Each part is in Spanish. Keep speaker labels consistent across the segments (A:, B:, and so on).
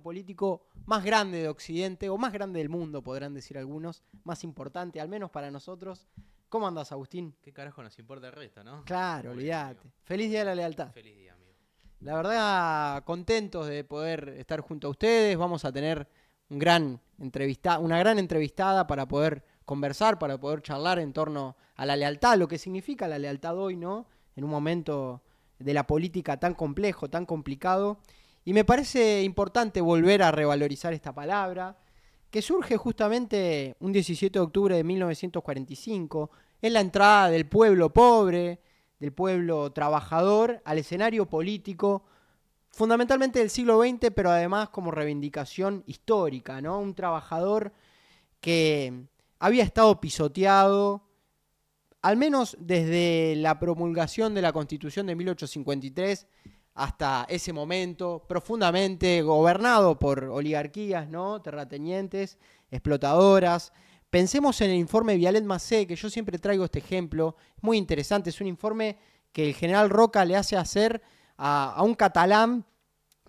A: político más grande de Occidente, o más grande del mundo, podrán decir algunos, más importante, al menos para nosotros. ¿Cómo andas, Agustín? ¿Qué carajo
B: nos importa el resto, no? Claro, olvídate. Feliz Día de la Lealtad. Feliz día, amigo.
A: La verdad, contentos de poder estar junto a ustedes. Vamos a tener un gran entrevista, una gran entrevistada para poder conversar, para poder charlar en torno a la lealtad, lo que significa la lealtad hoy, ¿no? En un momento de la política tan complejo, tan complicado. Y me parece importante volver a revalorizar esta palabra, que surge justamente un 17 de octubre de 1945, en la entrada del pueblo pobre, del pueblo trabajador, al escenario político, fundamentalmente del siglo XX, pero además como reivindicación histórica, ¿no? Un trabajador que había estado pisoteado, al menos desde la promulgación de la Constitución de 1853, hasta ese momento, profundamente gobernado por oligarquías, ¿no? Terratenientes, explotadoras. Pensemos en el informe Vialet Macé, que yo siempre traigo este ejemplo, es muy interesante, es un informe que el general Roca le hace hacer a, a un catalán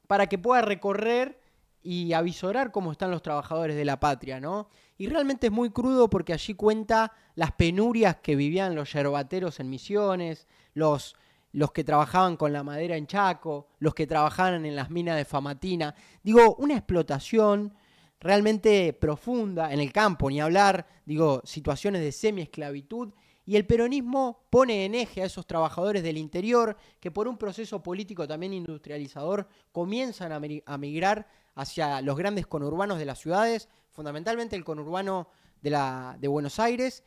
A: para que pueda recorrer y avisorar cómo están los trabajadores de la patria, ¿no? Y realmente es muy crudo porque allí cuenta las penurias que vivían los yerbateros en misiones, los los que trabajaban con la madera en Chaco, los que trabajaban en las minas de Famatina. Digo, una explotación realmente profunda en el campo, ni hablar, digo, situaciones de semi-esclavitud. Y el peronismo pone en eje a esos trabajadores del interior que por un proceso político también industrializador comienzan a migrar hacia los grandes conurbanos de las ciudades, fundamentalmente el conurbano de, la, de Buenos Aires,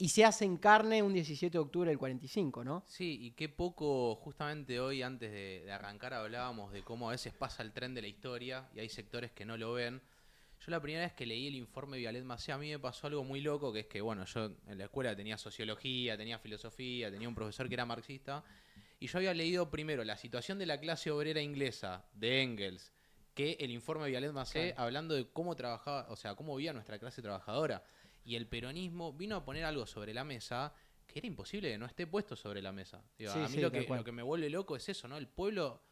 A: y se hace en carne un 17 de octubre del 45, ¿no?
B: Sí, y qué poco, justamente hoy antes de, arrancar hablábamos de cómo a veces pasa el tren de la historia y hay sectores que no lo ven. Yo la primera vez que leí el informe Vialet Macé a mí me pasó algo muy loco, que es que, bueno, yo en la escuela tenía sociología, tenía filosofía, tenía un profesor que era marxista, y yo había leído primero la situación de la clase obrera inglesa de Engels, que el informe Violet Macé hablando de cómo trabajaba, o sea, cómo vivía nuestra clase trabajadora y el peronismo vino a poner algo sobre la mesa que era imposible que no esté puesto sobre la mesa. a mí lo, que, que, me vuelve loco es eso, ¿no? El pueblo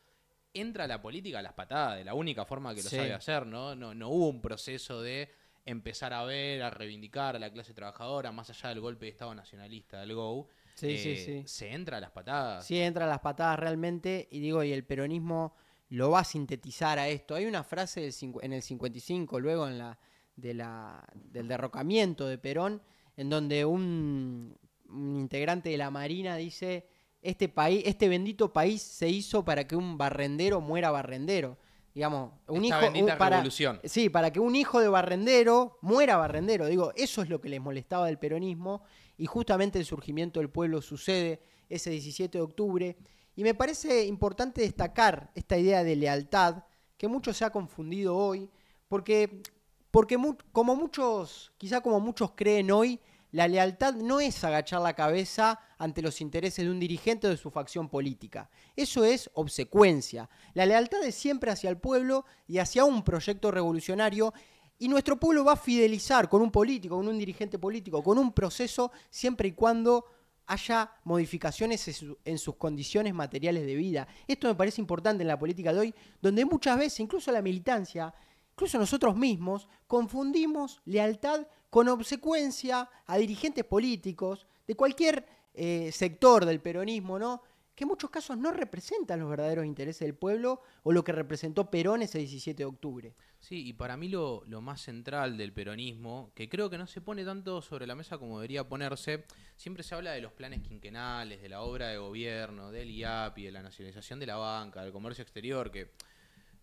B: entra a la política a las patadas, de la única forma que lo sabe hacer, ¿no? ¿no? No hubo un proceso de empezar a ver, a reivindicar a la clase trabajadora, más allá del golpe de Estado nacionalista del GO. Sí, sí, eh, sí. Se entra a las patadas. Sí, entra
A: a las patadas realmente, y digo, y el peronismo lo va a sintetizar a esto. Hay una frase en el 55, luego en la del derrocamiento de Perón, en donde un, integrante de la Marina dice, este, país, este bendito país se hizo para que un barrendero muera barrendero. Digamos, un hijo para, revolución. Sí, para que un hijo de barrendero muera barrendero. Digo, eso es lo que les molestaba del peronismo y justamente el surgimiento del pueblo sucede ese 17 de octubre. Y me parece importante destacar esta idea de lealtad que mucho se ha confundido hoy, porque porque como muchos, quizá como muchos creen hoy, la lealtad no es agachar la cabeza ante los intereses de un dirigente o de su facción política. Eso es obsecuencia. La lealtad es siempre hacia el pueblo y hacia un proyecto revolucionario. Y nuestro pueblo va a fidelizar con un político, con un dirigente político, con un proceso, siempre y cuando haya modificaciones en sus condiciones materiales de vida. Esto me parece importante en la política de hoy, donde muchas veces, incluso la militancia, incluso nosotros mismos, confundimos lealtad con obsecuencia a dirigentes políticos de cualquier eh, sector del peronismo, ¿no? que en muchos casos no representan los verdaderos intereses del pueblo o lo que representó Perón ese 17 de octubre.
B: Sí, y para mí lo, lo, más central del peronismo, que creo que no se pone tanto sobre la mesa como debería ponerse, siempre se habla de los planes quinquenales, de la obra de gobierno, del IAPI, de la nacionalización de la banca, del comercio exterior, que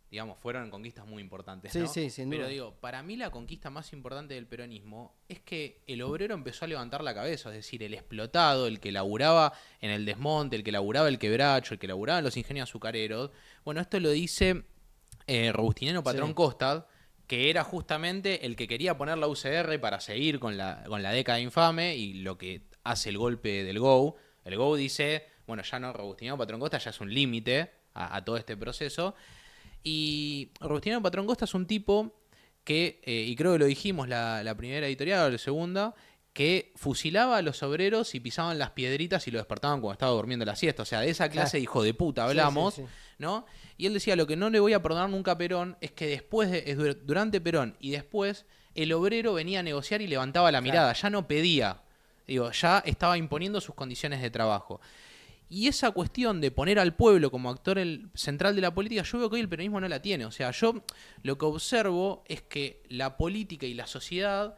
B: digamos, fueron conquistas muy importantes. Pero digo, para mí la conquista más importante del peronismo es que el obrero empezó a levantar la cabeza, es decir, el explotado, el que laburaba en el desmonte, el que laburaba el quebracho, el que laburaba en los ingenios azucareros. Bueno, esto lo dice eh, Patrón Costa que era justamente el que quería poner la UCR para seguir con la, con la década infame y lo que hace el golpe del GO. El GO dice, bueno, ya no, Robustiniano Patrón Costa ya es un límite a, a todo este proceso. Y Robustiano Patrón Costa es un tipo que, eh, y creo que lo dijimos la, primera editorial o la segunda, que fusilaba a los obreros y pisaban las piedritas y lo despertaban cuando estaba durmiendo la siesta. O sea, de esa clase hijo de puta hablamos, ¿no? Y él decía, lo que no le voy a perdonar nunca a Perón es que después, de, durante Perón y después, el obrero venía a negociar y levantaba la mirada, ya no pedía, digo, ya estaba imponiendo sus condiciones de trabajo. Y esa cuestión de poner al pueblo como actor el central de la política, yo veo que hoy el peronismo no la tiene. O sea, yo lo que observo es que la política y la sociedad,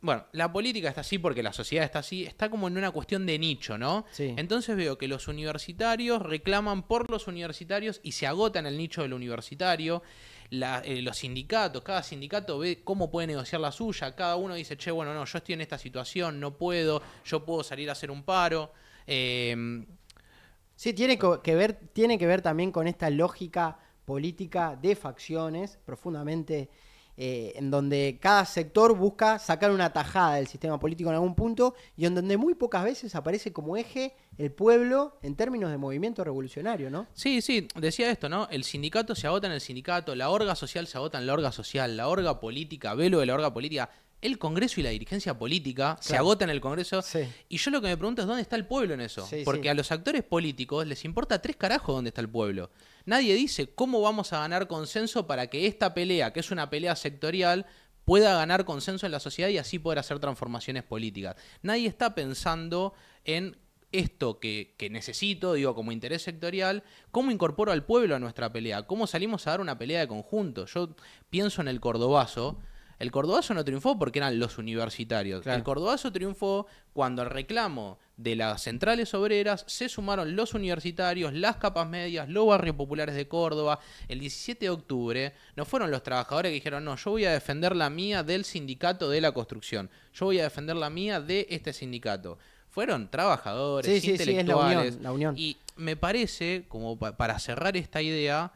B: bueno, la política está así porque la sociedad está así, está como en una cuestión de nicho, ¿no? Entonces veo que los universitarios reclaman por los universitarios y se agotan el nicho del universitario. Eh, los sindicatos, cada sindicato ve cómo puede negociar la suya, cada uno dice, che, bueno, no, yo estoy en esta situación, no puedo, yo puedo salir a hacer un paro.
A: Eh, Sí, tiene que ver, tiene que ver también con esta lógica política de facciones profundamente eh, en donde cada sector busca sacar una tajada del sistema político en algún punto y en donde muy pocas veces aparece como eje el pueblo en términos de movimiento revolucionario, ¿no?
B: Sí, sí, decía esto, ¿no? El sindicato se agota en el sindicato, la orga social se agota en la orga social, la orga política, velo de la orga política el Congreso y la dirigencia política se agotan en el Congreso. Y yo lo que me pregunto es dónde está el pueblo en eso. Porque a los actores políticos les importa tres carajos dónde está el pueblo. Nadie dice cómo vamos a ganar consenso para que esta pelea, que es una pelea sectorial, pueda ganar consenso en la sociedad y así poder hacer transformaciones políticas. Nadie está pensando en esto que, que, necesito, digo, como interés sectorial, cómo incorporo al pueblo a nuestra pelea, cómo salimos a dar una pelea de conjunto. Yo pienso en el Cordobazo el cordobazo no triunfó porque eran los universitarios. El cordobazo triunfó cuando al reclamo de las centrales obreras se sumaron los universitarios, las capas medias, los barrios populares de Córdoba. El 17 de octubre no fueron los trabajadores que dijeron, no, yo voy a defender la mía del sindicato de la construcción, yo voy a defender la mía de este sindicato. Fueron trabajadores, intelectuales. Y me parece, como para cerrar esta idea,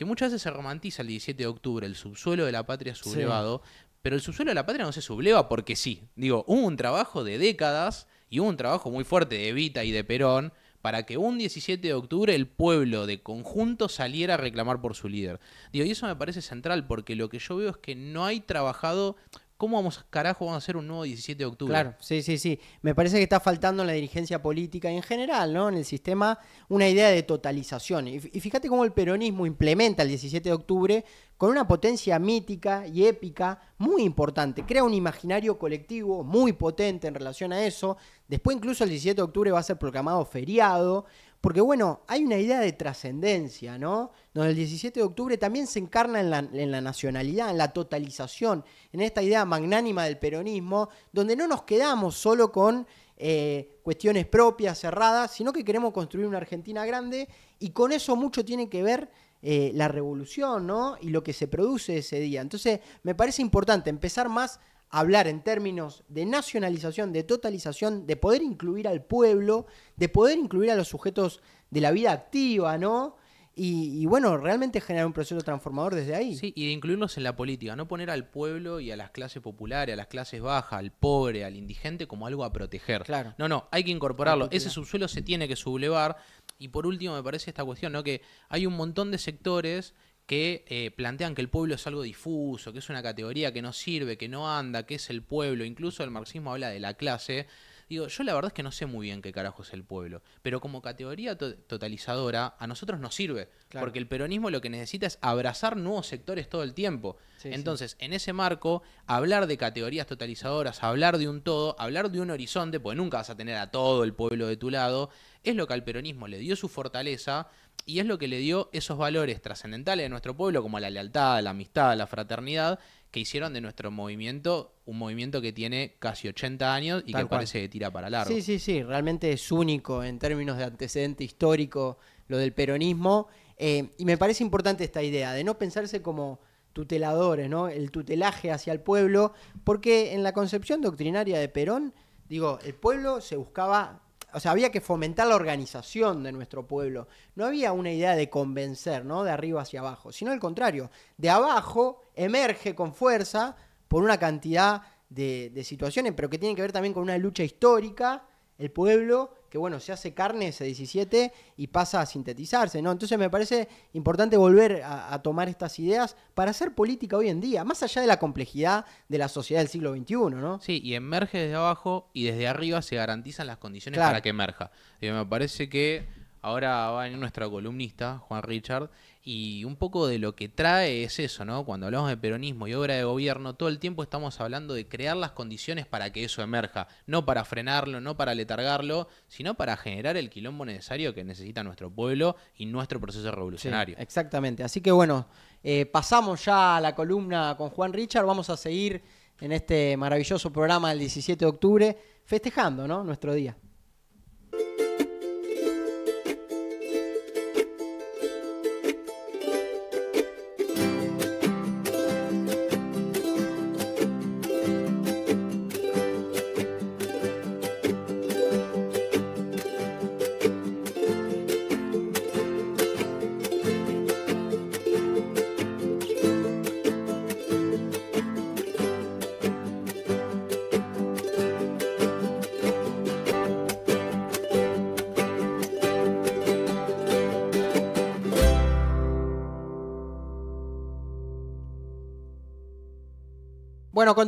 B: que muchas veces se romantiza el 17 de octubre, el subsuelo de la patria sublevado, pero el subsuelo de la patria no se subleva porque sí. Digo, hubo un trabajo de décadas y hubo un trabajo muy fuerte de Evita y de Perón para que un 17 de octubre el pueblo de conjunto saliera a reclamar por su líder. Digo, y eso me parece central porque lo que yo veo es que no hay trabajado, ¿Cómo vamos,
A: carajo, vamos a hacer un nuevo 17 de octubre? Claro, sí, sí, sí. Me parece que está faltando en la dirigencia política y en general, ¿no? En el sistema, una idea de totalización. Y fíjate cómo el peronismo implementa el 17 de octubre con una potencia mítica y épica muy importante. Crea un imaginario colectivo muy potente en relación a eso. Después incluso el 17 de octubre va a ser proclamado feriado porque bueno, hay una idea de trascendencia, ¿no? Donde el 17 de octubre también se encarna en la, nacionalidad, en la totalización, en esta idea magnánima del peronismo, donde no nos quedamos solo con eh, cuestiones propias, cerradas, sino que queremos construir una Argentina grande y con eso mucho tiene que ver eh, la revolución, ¿no? Y lo que se produce ese día. Entonces, me parece importante empezar más hablar en términos de nacionalización, de totalización, de poder incluir al pueblo, de poder incluir a los sujetos de la vida activa, ¿no? Y, bueno, realmente generar un proceso transformador desde ahí. Sí,
B: y de incluirnos en la política, no poner al pueblo y a las clases populares, a las clases bajas, al pobre, al indigente como algo a proteger. Claro. No, no, hay que incorporarlo. Ese subsuelo se tiene que sublevar. Y por último, me parece esta cuestión, ¿no? Que hay un montón de sectores que eh, plantean que el pueblo es algo difuso, que es una categoría que no sirve, que no anda, que es el pueblo, incluso el marxismo habla de la clase. Digo, yo la verdad es que no sé muy bien qué carajo es el pueblo, pero como categoría totalizadora a nosotros nos sirve, porque el peronismo lo que necesita es abrazar nuevos sectores todo el tiempo. Entonces, en ese marco, hablar de categorías totalizadoras, hablar de un todo, hablar de un horizonte, pues nunca vas a tener a todo el pueblo de tu lado, es lo que al peronismo le dio su fortaleza, y es lo que le dio esos valores trascendentales de nuestro pueblo, como la lealtad, la amistad, la fraternidad, que hicieron de nuestro movimiento un movimiento que tiene casi 80 años y que parece que tira para largo. Sí,
A: sí, sí, realmente es único en términos de antecedente histórico lo del peronismo. Eh, y me parece importante esta idea de no pensarse como tuteladores, ¿no? El tutelaje hacia el pueblo, porque en la concepción doctrinaria de Perón, digo, el pueblo se buscaba o sea, había que fomentar la organización de nuestro pueblo. No había una idea de convencer, ¿no? De arriba hacia abajo, sino al contrario. De abajo emerge con fuerza por una cantidad de, de situaciones, pero que tiene que ver también con una lucha histórica, el pueblo que bueno, se hace carne ese 17 y pasa a sintetizarse, ¿no? Entonces me parece importante volver a, tomar estas ideas para hacer política hoy en día, más allá de la complejidad de la sociedad del siglo XXI, ¿no? Sí,
B: y emerge desde abajo y desde arriba se garantizan las condiciones para que emerja. Y eh, me parece que ahora va a venir nuestra columnista, Juan Richard, y un poco de lo que trae es eso, ¿no? Cuando hablamos de peronismo y obra de gobierno, todo el tiempo estamos hablando de crear las condiciones para que eso emerja, no para frenarlo, no para letargarlo, sino para generar el quilombo necesario que necesita nuestro pueblo y nuestro proceso revolucionario.
A: exactamente. Así que bueno, eh, pasamos ya a la columna con Juan Richard, vamos a seguir en este maravilloso programa del 17 de octubre, festejando, ¿no? Nuestro día.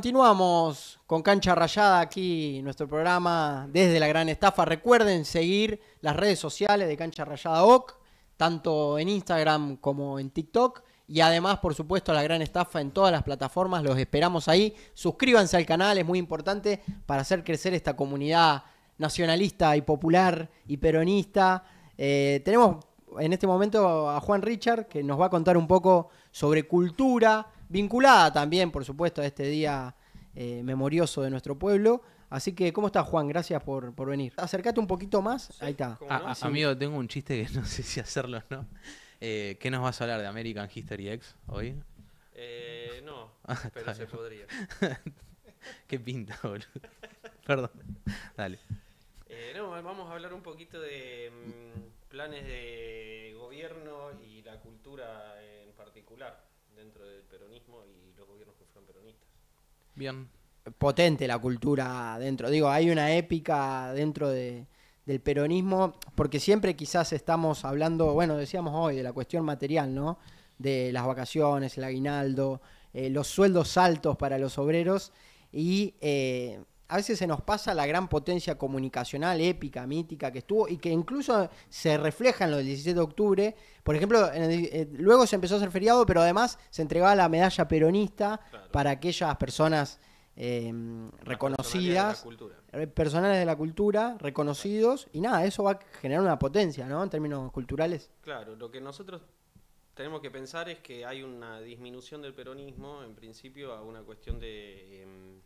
A: continuamos con Cancha Rayada aquí, nuestro programa desde la Gran Estafa. Recuerden seguir las redes sociales de Cancha Rayada OC, tanto en Instagram como en TikTok. Y además, por supuesto, la gran estafa en todas las plataformas. Los esperamos ahí. Suscríbanse al canal, es muy importante para hacer crecer esta comunidad nacionalista y popular y peronista. Eh, tenemos en este momento a Juan Richard, que nos va a contar un poco sobre cultura, vinculada también, por supuesto, a este día eh, memorioso de nuestro pueblo. Así que, ¿cómo estás, Juan? Gracias por, venir. Acércate un poquito más. Ahí está.
B: Ah, ah, amigo, tengo un chiste que no sé si hacerlo o no. Eh, ¿Qué nos vas a hablar de American History X hoy?
C: Eh, no, ah, pero se podría.
B: Qué pinta, boludo. Perdón. Dale.
C: Eh, no, vamos a hablar un poquito de mm, planes de gobierno y la cultura en particular dentro del peronismo y los gobiernos que fueron peronistas.
B: Bien.
A: Potente la cultura dentro. Digo, hay una épica dentro del peronismo, porque siempre quizás estamos hablando, bueno, decíamos hoy, de la cuestión material, ¿no? De las vacaciones, el aguinaldo, eh, los sueldos altos para los obreros y eh, a veces se nos pasa la gran potencia comunicacional, épica, mítica que estuvo y que incluso se refleja en lo del 17 de octubre. Por ejemplo, eh, luego se empezó a hacer feriado, pero además se entregaba la medalla peronista para aquellas personas eh, reconocidas, personales de la cultura, eh, reconocidos, y nada, eso va a generar una potencia, ¿no? En términos culturales.
C: Claro, lo que nosotros tenemos que pensar es que hay una disminución del peronismo, en principio, a una cuestión de... Em,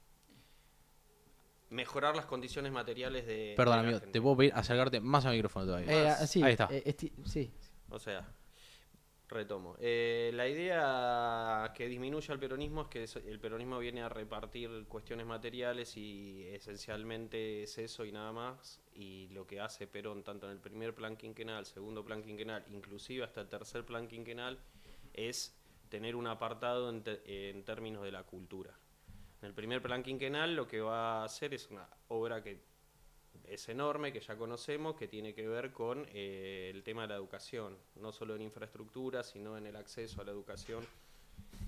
C: mejorar las condiciones materiales de. Perdón,
B: amigo, te puedo pedir acercarte más al micrófono todavía. Eh, ah, Ahí está.
A: Eh,
C: o sea, retomo. Eh, la idea que disminuye el peronismo es que el peronismo viene a repartir cuestiones materiales y esencialmente es eso y nada más. Y lo que hace Perón, tanto en el primer plan quinquenal, segundo plan quinquenal, inclusive hasta el tercer plan quinquenal, es tener un apartado en términos de la cultura el primer plan quinquenal lo que va a hacer es una obra que es enorme, que ya conocemos, que tiene que ver con eh, el tema de la educación, no solo en infraestructura, sino en el acceso a la educación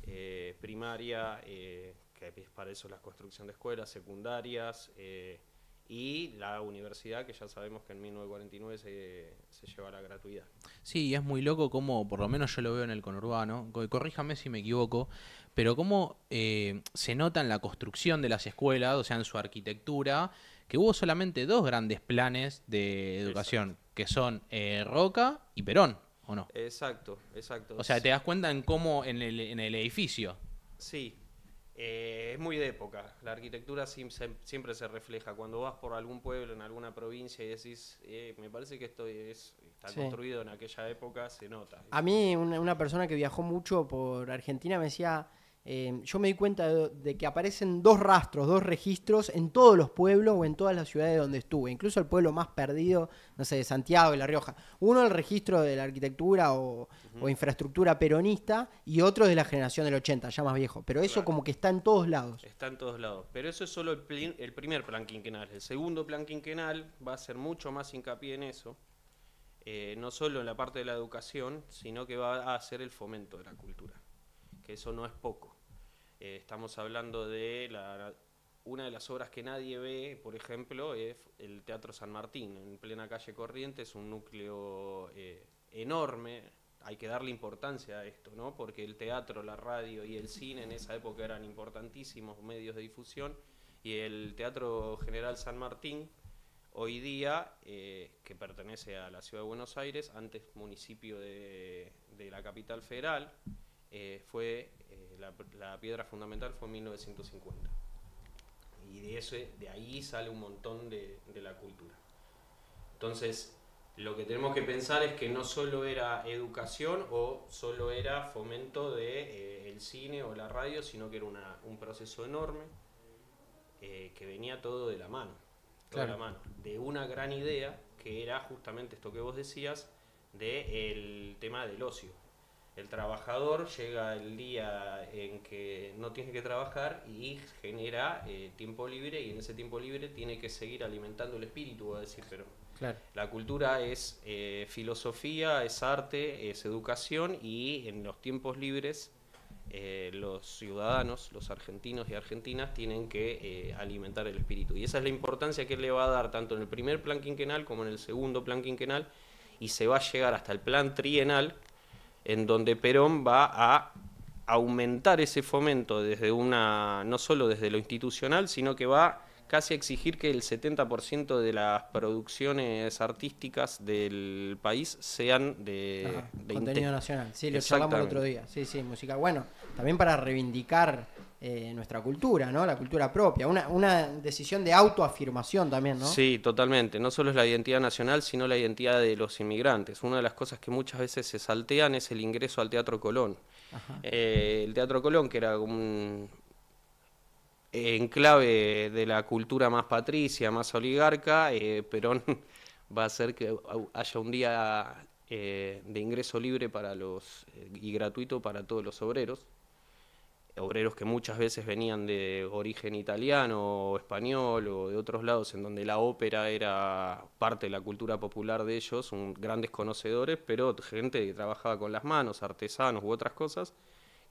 C: eh, primaria, eh, que que para eso la construcción de escuelas, secundarias, y la universidad que ya sabemos que en 1949 se, se lleva la gratuidad.
B: Sí, y es muy loco como, por lo menos yo lo veo en el conurbano, corríjame si me equivoco, pero cómo eh, se nota en la construcción de las escuelas, o sea, en su arquitectura, que hubo solamente dos grandes planes de educación, que son eh, Roca y Perón, ¿o no?
C: Exacto, exacto. O sea, te
B: das cuenta en cómo en el, en el edificio.
C: Sí, eh, es muy de época. La arquitectura siempre se refleja. Cuando vas por algún pueblo, en alguna provincia y decís, eh, me parece que esto está construido en aquella época, se nota.
A: A mí, una, persona que viajó mucho por Argentina me decía, Em, yo me di cuenta de, que aparecen dos rastros, dos registros en todos los pueblos o en todas las ciudades donde estuve, incluso el pueblo más perdido, no sé, de Santiago y La Rioja. Uno el registro de la arquitectura o, infraestructura peronista y otro de la generación del 80, ya más viejo. Pero eso como que está en todos lados.
C: Está en todos lados. Pero eso es solo el, primer plan quinquenal. El segundo plan quinquenal va a ser mucho más hincapié en eso. Eh, no solo en la parte de la educación, sino que va a hacer el fomento de la cultura que eso no es poco. Eh, estamos hablando de una de las obras que nadie ve, por ejemplo, es el Teatro San Martín, en plena calle Corrientes, un núcleo eh, enorme. Hay que darle importancia a esto, Porque el teatro, la radio y el cine en esa época eran importantísimos medios de difusión. Y el Teatro General San Martín, hoy día, eh, que pertenece a la ciudad de Buenos Aires, antes municipio de la capital federal, eh, fue eh, la, piedra fundamental fue en 1950. Y de, eso de ahí sale un montón de, la cultura. Entonces, lo que tenemos que pensar es que no solo era educación o solo era fomento del de, eh, el cine o la radio, sino que era un proceso enorme que venía todo de la mano. de la mano. De una gran idea que era justamente esto que vos decías del tema del ocio, el trabajador llega el día en que no tiene que trabajar y genera eh, tiempo libre y en ese tiempo libre tiene que seguir alimentando el espíritu, a decir, pero la cultura es eh, filosofía, es arte, es educación y en los tiempos libres eh, los ciudadanos, los argentinos y argentinas tienen que alimentar el espíritu. Y esa es la importancia que le va a dar tanto en el primer plan quinquenal como en el segundo plan quinquenal y se va a llegar hasta el plan trienal, en donde Perón va a aumentar ese fomento desde una, no solo desde lo institucional, sino que va casi a exigir que el 70% de las producciones artísticas del país sean de, de contenido nacional. Sí, lo charlamos el otro día.
A: Sí, sí, música. Bueno, también para reivindicar eh, nuestra cultura, ¿no? La cultura propia, una, decisión de autoafirmación también, ¿no?
C: Sí, totalmente. No solo es la identidad nacional, sino la identidad de los inmigrantes. Una de las cosas que muchas veces se saltean es el ingreso al Teatro Colón. Eh, el Teatro Colón, que era un enclave de la cultura más patricia, más oligarca, eh, Perón va a hacer que haya un día eh, de ingreso libre para los y gratuito para todos los obreros obreros que muchas veces venían de origen italiano o español o de otros lados en donde la ópera era parte de la cultura popular de ellos, un, grandes conocedores, pero gente que trabajaba con las manos, artesanos u otras cosas,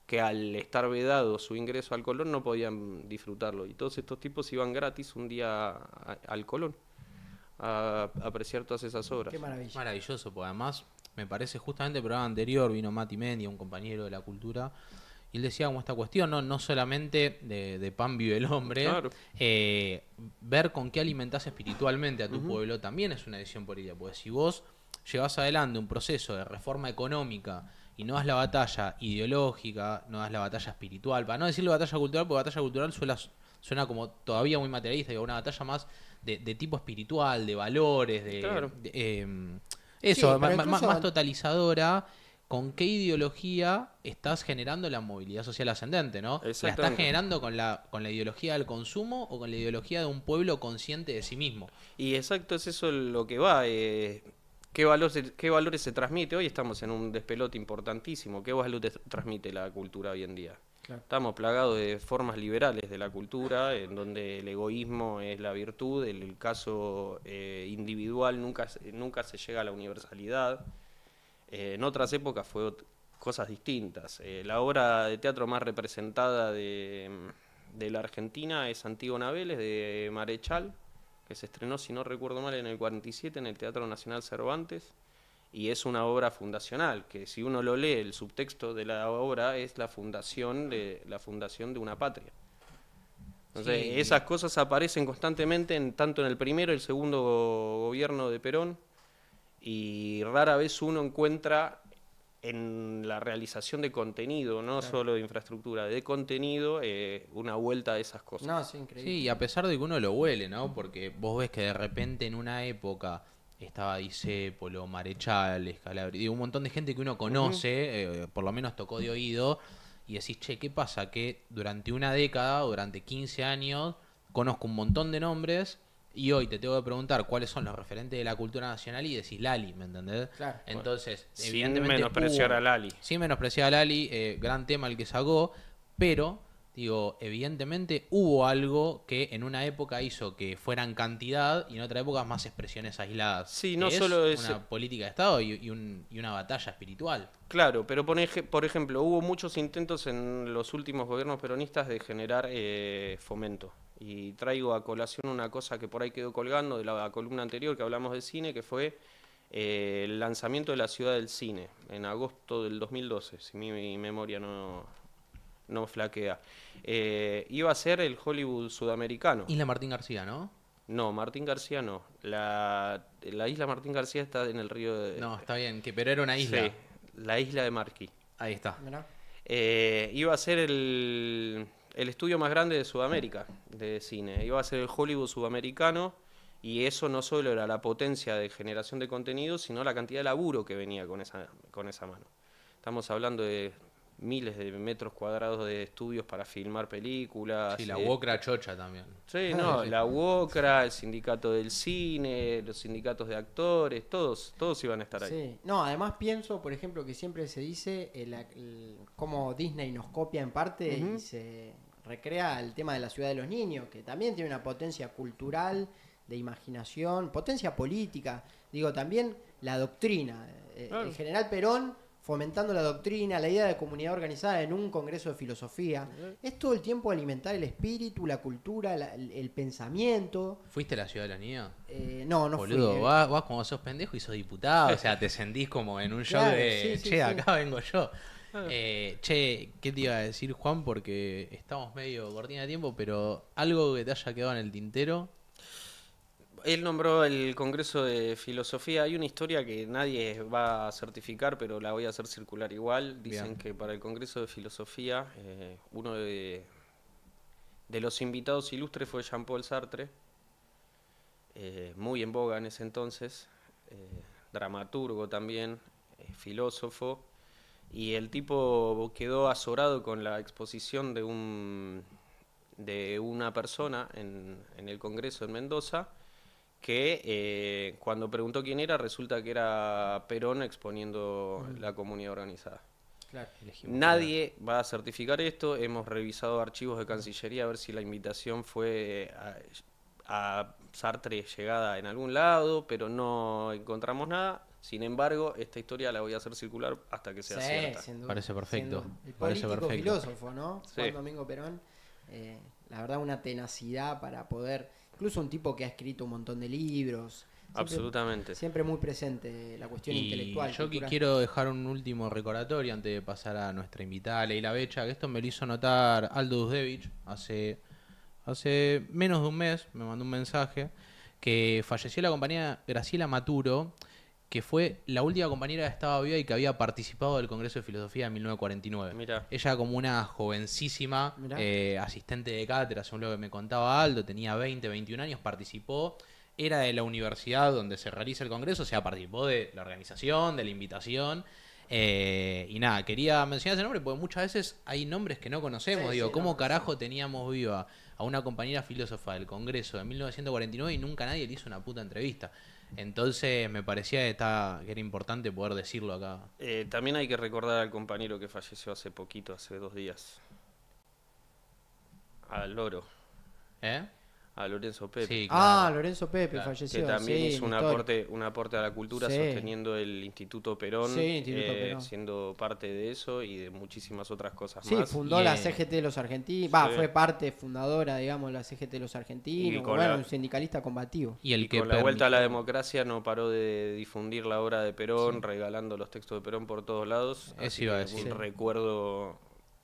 C: que al estar vedado su ingreso al Colón no podían disfrutarlo. Y todos estos tipos iban gratis un día al Colón a, apreciar todas esas obras. Qué
B: Maravilloso, porque además me parece justamente el programa anterior vino Mati Mendia, un compañero de la cultura y él decía como esta cuestión, no, no solamente de, de pan vive el hombre, eh, ver con qué alimentás espiritualmente a tu pueblo también es una decisión política, porque si vos llevas adelante un proceso de reforma económica y no das la batalla ideológica, no das la batalla espiritual, para no la batalla cultural, porque batalla cultural suena, como todavía muy materialista, digo, una batalla más de, tipo espiritual, de valores, de... Em, eso, más, totalizadora con qué ideología estás generando la movilidad social ascendente, ¿no? ¿La estás generando con la, con la ideología del consumo o con la ideología de un pueblo consciente de sí mismo?
C: Y exacto, es eso lo que va. Eh, ¿qué, ¿Qué valores se transmite? Hoy estamos en un despelote importantísimo. ¿Qué valores transmite la cultura hoy en día? Estamos plagados de formas liberales de la cultura, en donde el egoísmo es la virtud, el, el caso eh, individual nunca, nunca se llega a la universalidad. Eh, en otras épocas fue cosas distintas. Eh, la obra de teatro más representada mm, de, la Argentina es Antígona Vélez de Marechal, que se estrenó, si no recuerdo mal, en el 47 en el Teatro Nacional Cervantes. Y es una obra fundacional, que si uno lo lee, el subtexto de la obra es la fundación de, la fundación de una patria.
D: Entonces, esas
C: cosas aparecen constantemente en, tanto en el primero y el segundo gobierno de Perón, y rara vez uno encuentra en la realización de contenido, no solo de infraestructura, de contenido, eh, una vuelta de esas cosas. No, es increíble. Sí,
B: y a pesar de que uno lo huele, ¿no? Porque vos ves que de repente en una época estaba Disépolo, Marechal, Escalabri, un montón de gente que uno conoce, eh, por lo menos tocó de oído, y decís, che, ¿qué pasa? Que durante una década, durante 15 años, conozco un montón de nombres y hoy te tengo que preguntar cuáles son los referentes de la cultura nacional y decís Lali, ¿me entendés? Claro, Entonces, evidentemente. Sin menospreciar a Lali. sí menospreciar a Lali, gran tema el que sacó, pero, digo, evidentemente hubo algo que en una época hizo que fueran cantidad y en otra época más expresiones aisladas. Sí, no solo es. Una eh, política de Estado y, una batalla espiritual.
C: Claro, pero por, por, ejemplo, hubo muchos intentos en los últimos gobiernos peronistas de generar eh, fomento y traigo a colación una cosa que por ahí quedó colgando de la columna anterior que hablamos de cine, que fue eh, el lanzamiento de la ciudad del cine en agosto del 2012, si mi, memoria no, no flaquea. Eh, iba a ser el Hollywood sudamericano. Isla
B: Martín García, ¿no?
C: No, Martín García no. La, isla Martín García está en el río de... No, está bien, que, pero era una isla. la isla de Marquis. Ahí está. Eh, iba a ser el, el estudio más grande de Sudamérica de cine. Iba a ser el Hollywood sudamericano y eso no solo era la potencia de generación de contenido, sino la cantidad de laburo que venía con esa, con esa mano. Estamos hablando de miles de metros cuadrados de estudios para filmar películas. sí, la ucra
B: eh, chocha también.
C: Sí, no, la UOCRA, el sindicato del cine, los sindicatos de actores, todos, todos iban a estar ahí. Sí.
A: No, además pienso, por ejemplo, que siempre se dice eh, el, cómo Disney nos copia en parte y se recrea el tema de la ciudad de los niños, que también tiene una potencia cultural, de imaginación, potencia política, digo, también la doctrina. Eh, el general Perón fomentando la doctrina, la idea de comunidad organizada en un congreso de filosofía. Es todo el tiempo alimentar el espíritu, la cultura, el, pensamiento.
B: ¿Fuiste a la ciudad de los niños? Eh,
A: no, no Boludo, fui. Eh.
B: Vas, como sos pendejo y sos diputado, o sea, te sentís como en un show de, che, acá vengo yo. Eh, che, ¿qué te iba a decir, Juan? Porque estamos medio cortina de tiempo, pero algo que te haya quedado en el tintero.
C: Él nombró el Congreso de Filosofía. Hay una historia que nadie va a certificar, pero la voy a hacer circular igual. Dicen que para el Congreso de Filosofía, eh, uno de, los invitados ilustres fue Jean-Paul Sartre, eh, muy en boga en ese entonces, dramaturgo también, filósofo, y el tipo quedó azorado con la exposición de, un, de una persona en, en el Congreso en Mendoza que eh, cuando preguntó quién era resulta que era Perón exponiendo mm. la comunidad organizada. Nadie va a certificar esto. Hemos revisado archivos de Cancillería a ver si la invitación fue a Sartre llegada en algún lado, pero no encontramos nada. Sin embargo, esta historia la voy a hacer circular hasta que sea cierta. Parece perfecto. El político
A: filósofo, ¿no? Juan Domingo Perón. Eh, la verdad, una tenacidad para poder. Incluso un tipo que ha escrito un montón de libros. Absolutamente. Siempre muy presente la cuestión y intelectual. Yo quiero
B: dejar un último recordatorio antes de pasar a nuestra invitada Leila Becha, que esto me lo hizo notar Aldo Dusdevich hace, hace menos de un mes, me mandó un mensaje, que falleció la compañía Graciela Maturo, que fue la última compañera que estaba viva y que había participado del Congreso de Filosofía de 1949. Ella como una jovencísima eh, asistente de cátedra, según lo que me contaba Aldo, tenía 20, 21 años, participó, era de la universidad donde se realiza el Congreso, o sea, participó de la organización, de la invitación. Eh, y nada, quería mencionar ese nombre porque muchas veces hay nombres que no conocemos. Digo, ¿cómo carajo teníamos viva a una compañera filósofa del Congreso de 1949 y nunca nadie le hizo una puta entrevista? Entonces me parecía que, era importante poder decirlo acá.
C: Eh, también hay que recordar al compañero que falleció hace poquito, hace dos días. Al loro. ¿Eh? a Lorenzo Pepe. Ah, Lorenzo Pepe falleció. Que también hizo un aporte, un aporte a la cultura sosteniendo el Instituto eh, Perón, siendo parte de eso y de muchísimas otras cosas sí, fundó la CGT de los Argentinos, va, fue
A: parte fundadora, digamos, la CGT de los Argentinos, bueno, un sindicalista combativo. Y, con la vuelta
C: a la democracia no paró de difundir la obra de Perón, regalando los textos de Perón por todos lados. Eso iba a decir. Un recuerdo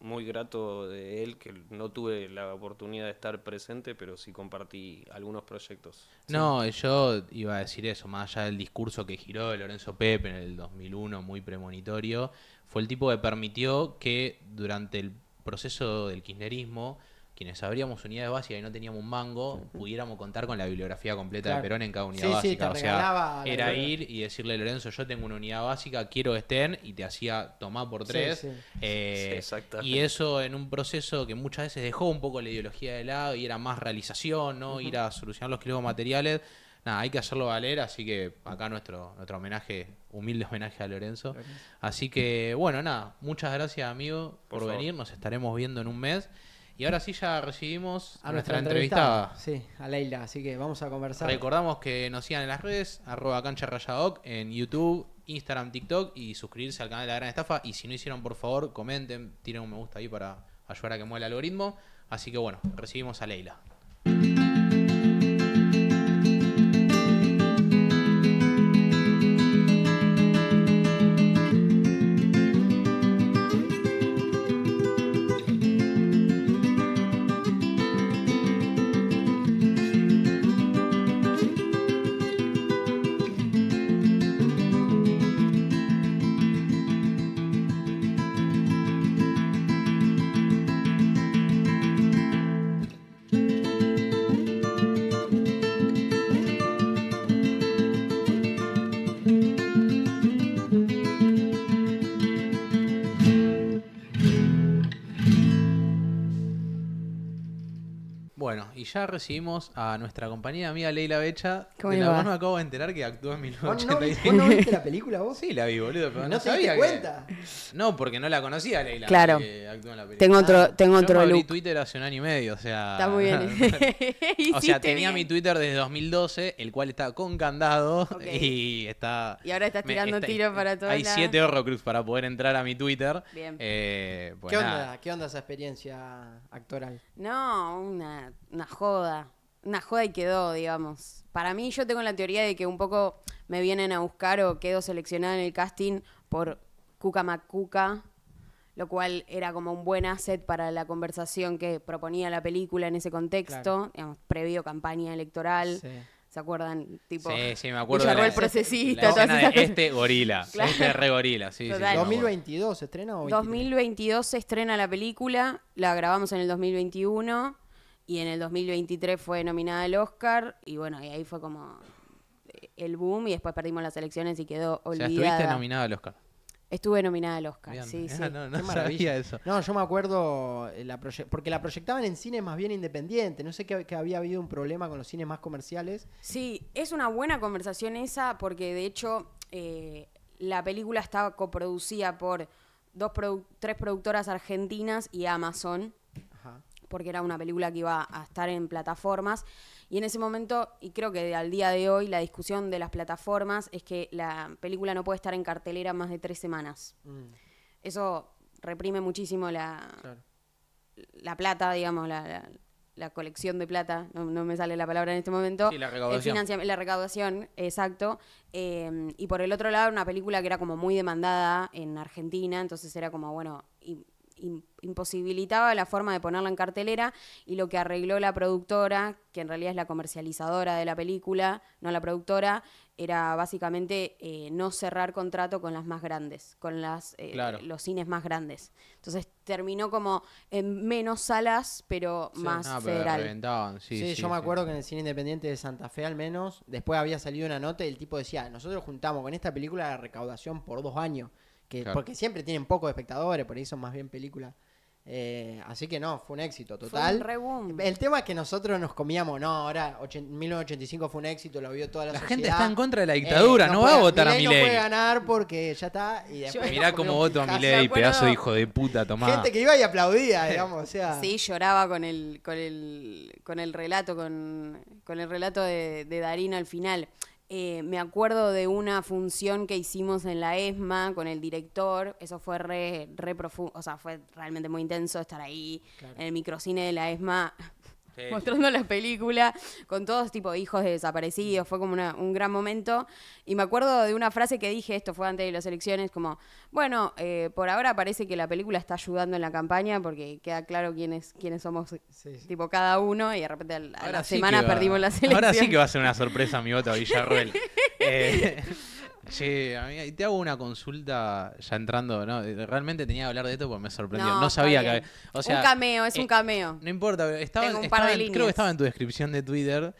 C: muy grato de él, que no tuve la oportunidad de estar presente, pero sí compartí algunos proyectos.
B: No, yo iba a decir eso, más allá del discurso que giró de Lorenzo Pepe en el 2001, muy premonitorio, fue el tipo que permitió que durante el proceso del kirchnerismo quienes abríamos unidades básicas y no teníamos un mango, pudiéramos contar con la bibliografía completa de Perón en cada unidad básica. era ir y decirle, Lorenzo, yo tengo una unidad básica, quiero estén, y te hacía tomar por tres. Eh, y eso en un proceso que muchas veces dejó un poco la ideología de lado y era más realización, ¿no? Ir a solucionar los quilombos materiales. Nada, hay que hacerlo valer, así que acá nuestro, nuestro homenaje, humilde homenaje a Lorenzo. Así que, bueno, nada, muchas gracias, amigo, por venir. Nos estaremos viendo en un mes. Y ahora sí ya recibimos a nuestra, entrevistada. Sí,
A: a Leila, así que vamos a conversar.
B: Recordamos que nos sigan en las redes, arroba cancha rayadoc, en YouTube, Instagram, TikTok y suscribirse al canal de La Gran Estafa. Y si no hicieron, por favor, comenten, tiren un me gusta ahí para ayudar a que mueva el algoritmo. Así que bueno, recibimos a Leila. y ya recibimos a nuestra compañera amiga Leila Becha. De la acabo de enterar que actúa en 1986. ¿Vos no, viste la película
A: vos? Sí, la vi, boludo, no, sabía. cuenta?
B: No, porque no la conocía Leila. Claro. Que en la película. Tengo otro, ah. tengo Yo otro Twitter hace un año y medio, o sea. Está muy bien. o sea, tenía mi Twitter desde 2012, el cual está con candado y está.
E: Y ahora estás
A: tirando tiros para
B: todo. Hay 7 siete horrocrux para poder entrar a mi Twitter. Bien. Eh, pues ¿Qué onda?
A: ¿Qué onda esa experiencia actoral?
E: No, una joda. Una joda y quedó, digamos. Para mí, yo tengo la teoría de que un poco me vienen a buscar o quedo seleccionada en el casting por Cuca Macuca, lo cual era como un buen asset para la conversación que proponía la película en ese contexto, digamos, previo campaña electoral. ¿Se acuerdan? Tipo, sí, sí, me acuerdo. el procesista, Este gorila, este re gorila,
A: 2022 se estrena o
E: 2022 se estrena la película, la grabamos en el 2021 y en el 2023 fue nominada al Oscar y bueno, y ahí fue como eh, el boom y después perdimos las elecciones y
A: quedó olvidada. O estuviste nominada al Oscar. Estuve nominada al Oscar, ah, sí, No, qué maravilla. eso. No, yo me acuerdo, eh, porque la proyectaban en cine más bien independiente, No sé que, había habido un problema con los cines más comerciales.
E: Sí, es una buena conversación esa, porque de hecho eh, la película estaba coproducida por dos tres productoras argentinas y Amazon porque era una película que iba a estar en plataformas. Y en ese momento, y creo que al día de hoy, la discusión de las plataformas es que la película no puede estar en cartelera más de tres semanas. Mm. Eso reprime muchísimo la, la plata, digamos, la, la, colección de plata, no, me sale la palabra en este momento. Sí, la recaudación. la recaudación, exacto. Em, y por el otro lado, una película que era como muy demandada en Argentina, entonces era como, bueno, imposibilitaba la forma de ponerla en cartelera y lo que arregló la productora, que en realidad es la comercializadora de la película, no la productora, era básicamente eh, no cerrar contrato con las más grandes, con las, eh, los cines más grandes. Entonces terminó como en menos salas, pero más ah,
A: sí, yo me acuerdo que en el cine independiente de Santa Fe al menos, después había salido una nota y el tipo decía, nosotros juntamos con esta película la recaudación por dos años porque siempre tienen pocos espectadores, por ahí son más bien películas. Eh, así que no, fue un éxito total. el tema es que nosotros nos comíamos, no, ahora 1985 fue un éxito, lo vio toda la, sociedad. La gente está en contra de la eh, dictadura, no, va a votar a Milei. No puede ganar porque ya está. Mirá cómo votó voto a Milei, pedazo de hijo de puta, tomada Gente que iba y aplaudía, digamos, Sí,
E: lloraba con el, con el, con el relato, con, con el relato de, de Darín al final. Eh, me acuerdo de una función que hicimos en la ESMA con el director. Eso fue re, o sea, fue realmente muy intenso estar ahí en el microcine de la ESMA mostrando la película con todos tipo hijos desaparecidos, fue como un gran momento. Y me acuerdo de una frase que dije, esto fue antes de las elecciones, como, bueno, eh, por ahora parece que la película está ayudando en la campaña porque queda claro quiénes, quiénes somos tipo cada uno y de repente la semana perdimos las elecciones. Ahora sí que va a
B: ser una sorpresa mi voto a Sí, a te hago una consulta ya entrando, ¿no? Realmente tenía que hablar de esto porque me sorprendió. No, sabía que o sea, Un cameo, es un eh, cameo. No importa, estaba, creo que estaba en tu descripción de Twitter.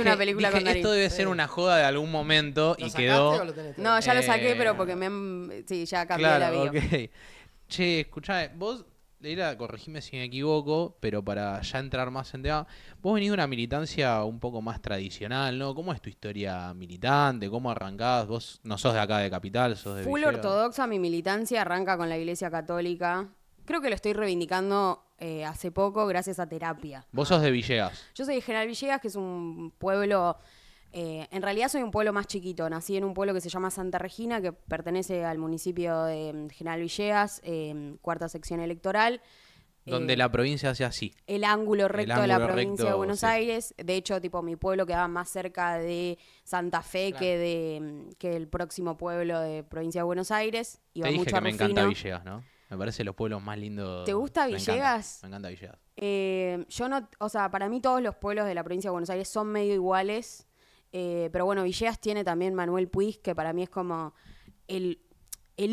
B: una película Esto debe ser una joda de algún momento y quedó. no, ya lo saqué, pero eh. porque
E: me sí, ya cambié la vida.
B: Okay. Che, escuchá, vos Leila, corregime si me equivoco, pero para ya entrar más en tema, vos venís de una militancia un poco más tradicional, ¿no? ¿Cómo es tu historia militante? ¿Cómo arrancás? Vos no sos de acá de Capital, sos de... Full ortodoxa,
E: mi militancia arranca con la Iglesia Católica. Creo que lo estoy reivindicando eh, hace poco gracias a terapia.
B: Vos sos de Villegas.
E: Yo soy de General Villegas, que es un pueblo eh, en realidad soy un pueblo más chiquito, nací en un pueblo que se llama Santa Regina, que pertenece al municipio de mm, General Villegas, cuarta sección electoral.
B: Donde eh, la provincia hace así.
E: El ángulo recto de la provincia de Buenos Aires. De hecho, tipo, mi pueblo quedaba más cerca de Santa Fe que de mm, que el próximo pueblo de provincia de Buenos Aires. Iba Te dije que me encanta
B: Villegas, ¿no? Me parece los pueblos más lindos. ¿Te gusta Villegas? Me encanta, Villegas.
E: Eh, yo no, o sea, para mí todos los pueblos de la provincia de Buenos Aires son medio iguales. Eh, pero bueno, Villegas tiene también Manuel Puig, que para mí es como el,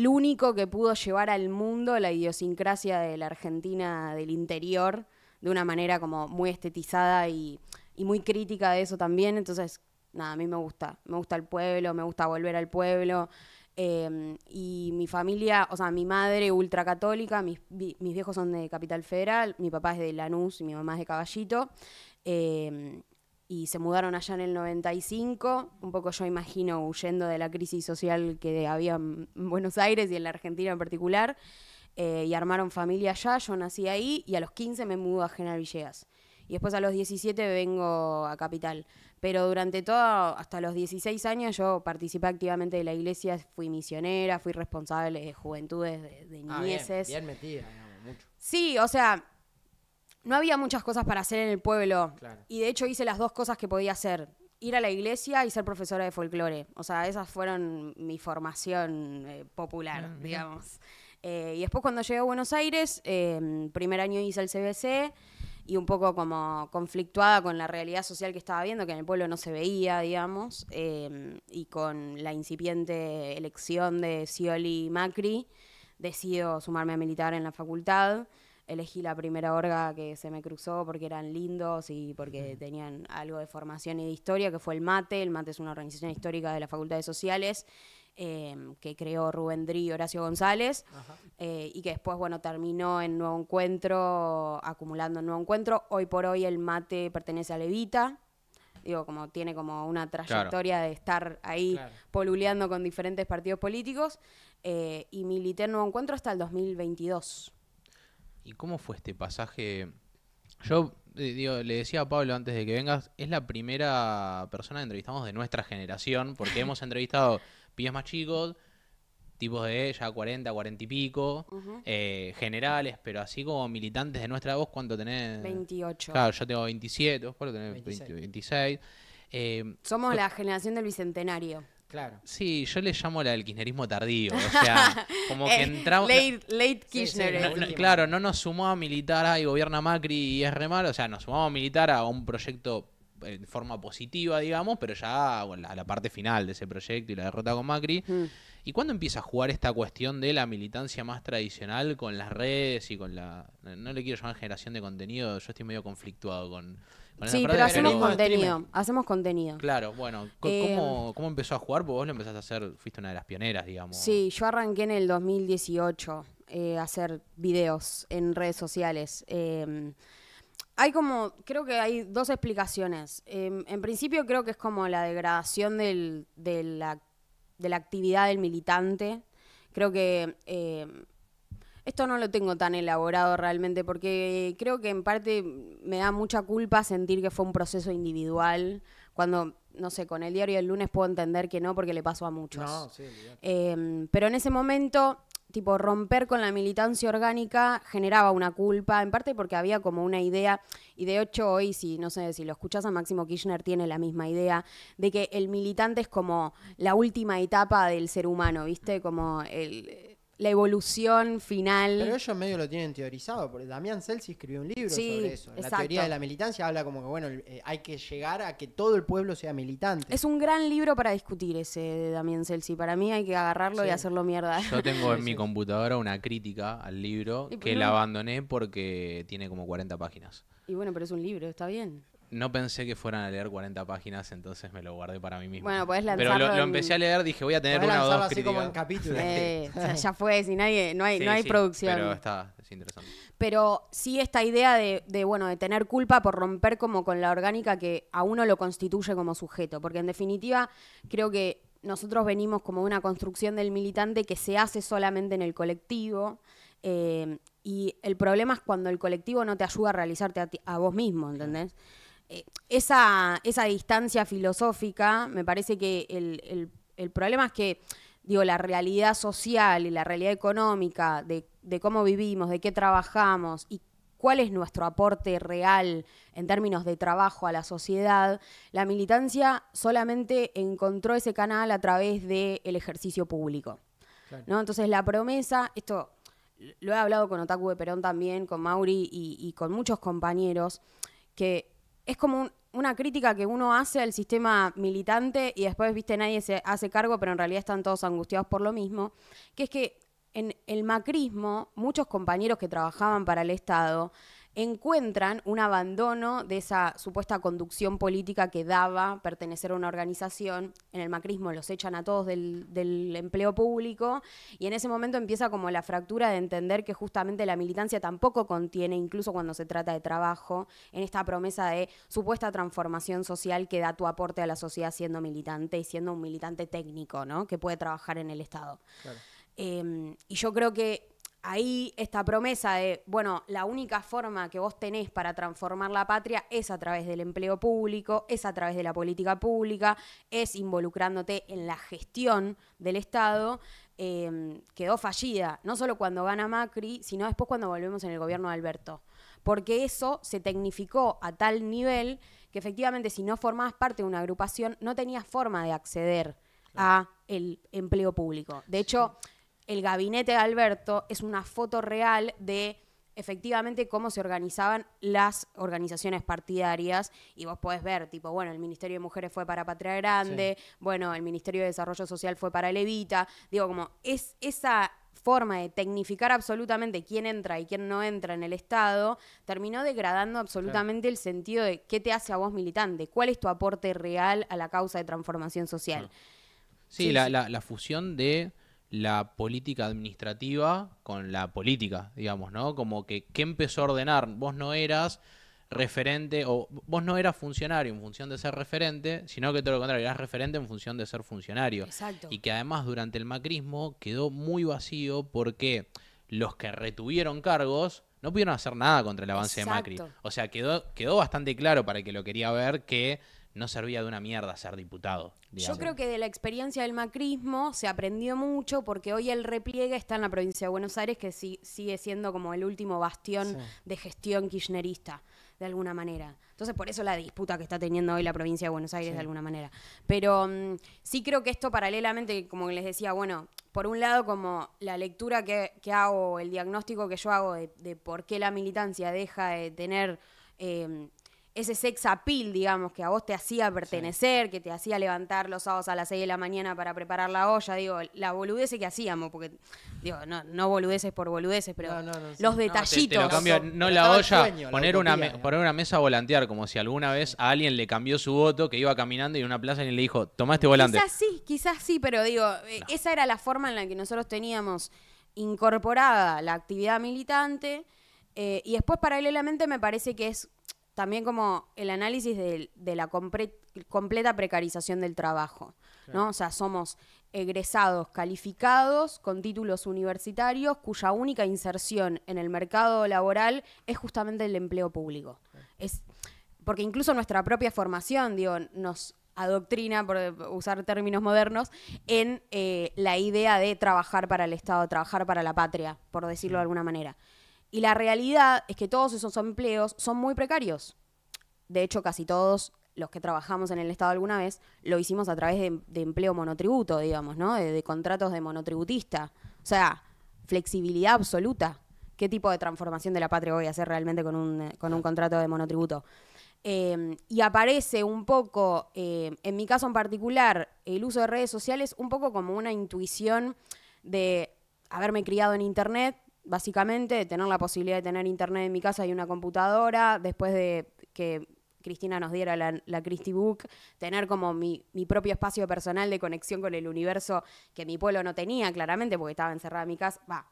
E: único que pudo llevar al mundo la idiosincrasia de la Argentina del interior de una manera como muy estetizada y, muy crítica de eso también. Entonces, nada, a mí me gusta. Me gusta el pueblo, me gusta volver al pueblo. Em, y mi familia, o sea, mi madre ultracatólica, mis, mis viejos son de Capital Federal, mi papá es de Lanús y mi mamá es de Caballito. Em, y se mudaron allá en el 95, un poco yo imagino huyendo de la crisis social que había en Buenos Aires y en la Argentina en particular, eh, y armaron familia allá, yo nací ahí y a los 15 me mudo a General Villegas. Y después a los 17 vengo a Capital. Pero durante todo, hasta los 16 años, yo participé activamente de la iglesia, fui misionera, fui responsable de juventudes, de, de ah, bien, Sí, o sea, no había muchas cosas para hacer en el pueblo. Y de hecho hice las dos cosas que podía hacer. Ir a la iglesia y ser profesora de folclore. O sea, esas fueron mi formación eh, popular, mm, digamos. Eh, y después cuando llegué a Buenos Aires, em, primer año hice el CBC y un poco como conflictuada con la realidad social que estaba viendo, que en el pueblo no se veía, digamos, em, y con la incipiente elección de Scioli y Macri, decido sumarme a militar en la facultad elegí la primera orga que se me cruzó porque eran lindos y porque tenían algo de formación y de historia, que fue el MATE. El MATE es una organización histórica de la Facultad de Sociales em, que creó Rubén Dri, y Horacio González eh, y que después, bueno, terminó en Nuevo Encuentro, acumulando en Nuevo Encuentro. Hoy por hoy el MATE pertenece a Levita, digo, como tiene como una trayectoria de estar ahí poluleando con diferentes partidos políticos, eh, y milité en Nuevo Encuentro hasta el 2022.
B: ¿Y cómo fue este pasaje? Yo eh, le decía a Pablo antes de que vengas, es la primera persona que entrevistamos de nuestra generación, porque hemos entrevistado pibes más chicos, tipos de ya 40, 40 y pico, eh, generales, pero así como militantes de nuestra voz, ¿cuánto tenés? 28. Claro, yo tengo 27, vos cuánto tenés? 26. Eh, Somos
E: la generación del Bicentenario. Claro.
B: Sí, yo le llamo la del kirchnerismo tardío. O sea, como eh, que entramos. late,
E: late claro,
B: no nos sumó a militar y gobierna Macri y es re malo. O sea, nos sumamos a militar a un proyecto eh, en forma positiva, digamos, pero ya a la parte final de ese proyecto y la derrota con Macri. Mm. ¿Y cuándo empieza a jugar esta cuestión de la militancia más tradicional con las redes y con la... No le quiero llamar generación de contenido, yo estoy medio conflictuado con sí, pero hacemos contenido.
E: Hacemos contenido.
B: Claro, bueno. Eh, ¿cómo, empezó a jugar? Vos lo empezaste a hacer, fuiste una de las pioneras, digamos.
E: Sí, yo arranqué en el 2018 eh, a hacer videos en redes sociales. Em, hay como, creo que hay dos explicaciones. Em, en principio creo que es como la degradación de, la, de la actividad del militante. Creo que em, esto no lo tengo tan elaborado realmente porque creo que en parte me da mucha culpa sentir que fue un proceso individual cuando no sé, con el diario el lunes puedo entender que no porque le pasó a muchos. Em, pero en ese momento, tipo, romper con la militancia orgánica generaba una culpa, en parte porque había como una idea, y de hecho hoy, si no sé, si lo escuchas a Máximo Kirchner, tiene la misma idea, de que el militante es como la última etapa del ser humano, ¿viste? Como el la evolución final. Pero
A: ellos medio lo tienen teorizado, porque Damián Celsi escribió un libro sobre eso. La teoría de la militancia habla como que, bueno, eh, hay que llegar a que todo el pueblo sea militante. Es un gran libro para discutir ese de Damián Celsi. Para mí hay
E: que agarrarlo y hacerlo mierda. Yo tengo en mi
B: computadora una crítica al libro que la abandoné porque tiene como 40 páginas.
E: Y bueno, pero es un libro, está bien
B: no pensé que fueran a leer 40 páginas, entonces me lo guardé para mí mismo. Bueno, podés Pero lo, empecé a leer, dije, voy a tener una o dos
A: capítulos.
E: ya fue, si nadie, no hay, no hay producción. Pero está, Pero sí esta idea de, bueno, de tener culpa por romper como con la orgánica que a uno lo constituye como sujeto. Porque en definitiva, creo que nosotros venimos como una construcción del militante que se hace solamente en el colectivo. Eh, y el problema es cuando el colectivo no te ayuda a realizarte a, vos mismo, ¿entendés? Eh, esa, esa distancia filosófica, me parece que el, problema es que, digo, la realidad social y la realidad económica de, cómo vivimos, de qué trabajamos y cuál es nuestro aporte real en términos de trabajo a la sociedad, la militancia solamente encontró ese canal a través del ejercicio público. ¿no? Entonces la promesa, esto lo he hablado con Otaku de Perón también, con Mauri y, y con muchos compañeros, que es como una crítica que uno hace al sistema militante y después, viste, nadie se hace cargo, pero en realidad están todos angustiados por lo mismo, que es que en el macrismo, muchos compañeros que trabajaban para el Estado encuentran un abandono de esa supuesta conducción política que daba pertenecer a una organización. En el macrismo los echan a todos del, empleo público y en ese momento empieza como la fractura de entender que justamente la militancia tampoco contiene, incluso cuando se trata de trabajo, en esta promesa de supuesta transformación social que da tu aporte a la sociedad siendo militante y siendo un militante técnico, ¿no? Que puede trabajar en el Estado. Em, y yo creo que ahí esta promesa de, bueno, la única forma que vos tenés para transformar la patria es a través del empleo público, es a través de la política pública, es involucrándote en la gestión del Estado, em, quedó fallida, no solo cuando gana Macri, sino después cuando volvemos en el gobierno de Alberto. Porque eso se tecnificó a tal nivel que efectivamente si no formabas parte de una agrupación no tenías forma de acceder al a el empleo público. De hecho el gabinete de Alberto es una foto real de efectivamente cómo se organizaban las organizaciones partidarias y vos podés ver, tipo, bueno, el Ministerio de Mujeres fue para Patria Grande, bueno, el Ministerio de Desarrollo Social fue para Levita, digo, como es esa forma de tecnificar absolutamente quién entra y quién no entra en el Estado, terminó degradando absolutamente el sentido de qué te hace a vos militante, cuál es tu aporte real a la causa de transformación social. Sí,
B: la, fusión de la política administrativa con la política, digamos, ¿no? Como que, ¿qué empezó a ordenar? Vos no eras referente, o vos no eras funcionario en función de ser referente, sino que todo lo contrario, eras referente en función de ser funcionario. Exacto. Y que además durante el macrismo quedó muy vacío porque los que retuvieron cargos no pudieron hacer nada contra el avance de Macri. O sea, quedó, quedó bastante claro para el que lo quería ver que no servía de una mierda ser diputado. Yo creo
E: que de la experiencia del macrismo se aprendió mucho porque hoy el repliegue está en la provincia de Buenos Aires, que sigue siendo como el último bastión de gestión kirchnerista, de alguna manera. Entonces, por eso la disputa que está teniendo hoy la provincia de Buenos Aires, de alguna manera. Pero mm, sí creo que esto paralelamente, como les decía, bueno, por un lado, como la lectura que, hago, el diagnóstico que yo hago de, por qué la militancia deja de tener... Em, ese sex appeal, digamos, que a vos te hacía pertenecer, que te hacía levantar los sábados a las 6 de la mañana para preparar la olla, digo, la boludez que hacíamos, porque, digo, no, no boludeces por boludeces, pero los detallitos.
B: no la olla, poner, una, una mesa a volantear, como si alguna vez a alguien le cambió su voto, que iba caminando y en una plaza y le dijo, tomaste este volante. Quizás
E: sí, quizás sí, pero digo, eh, esa era la forma en la que nosotros teníamos incorporada la actividad militante. Eh, y después, paralelamente, me parece que es también como el análisis de, la completa precarización del trabajo, ¿no? O sea, somos egresados calificados con títulos universitarios cuya única inserción en el mercado laboral es justamente el empleo público. Es, porque incluso nuestra propia formación, digo, nos adoctrina, por usar términos modernos, en eh, la idea de trabajar para el Estado, trabajar para la patria, por decirlo de alguna manera. Y la realidad es que todos esos empleos son muy precarios. De hecho, casi todos los que trabajamos en el Estado alguna vez lo hicimos a través de, empleo monotributo, digamos, ¿no? De, contratos de monotributista. O sea, flexibilidad absoluta. ¿Qué tipo de transformación de la patria voy a hacer realmente con un, eh, con un contrato de monotributo? Em, y aparece un poco, em, en mi caso en particular, el uso de redes sociales un poco como una intuición de haberme criado en Internet, básicamente, tener la posibilidad de tener internet en mi casa y una computadora, después de que Cristina nos diera la, Christie Book, tener como mi, propio espacio personal de conexión con el universo que mi pueblo no tenía, claramente, porque estaba encerrada en mi casa, va,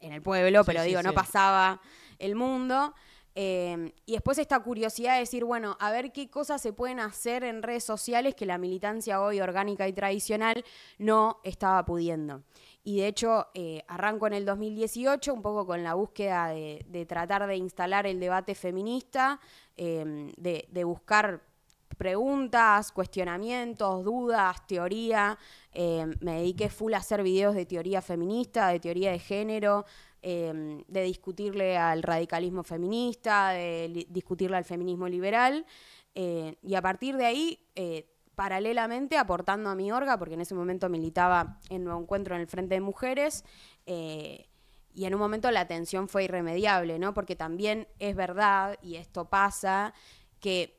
E: en el pueblo, pero digo, no pasaba el mundo. Em, y después esta curiosidad de decir, bueno, a ver qué cosas se pueden hacer en redes sociales que la militancia hoy orgánica y tradicional no estaba pudiendo. Y de hecho, eh, arranco en el 2018 un poco con la búsqueda de, tratar de instalar el debate feminista, em, de, buscar preguntas, cuestionamientos, dudas, teoría. Em, me dediqué full a hacer videos de teoría feminista, de teoría de género, em, de discutirle al radicalismo feminista, de discutirle al feminismo liberal. Eh, y a partir de ahí eh, paralelamente aportando a mi orga, porque en ese momento militaba en un Encuentro en el Frente de Mujeres, eh, y en un momento la tensión fue irremediable, ¿no? Porque también es verdad, y esto pasa, que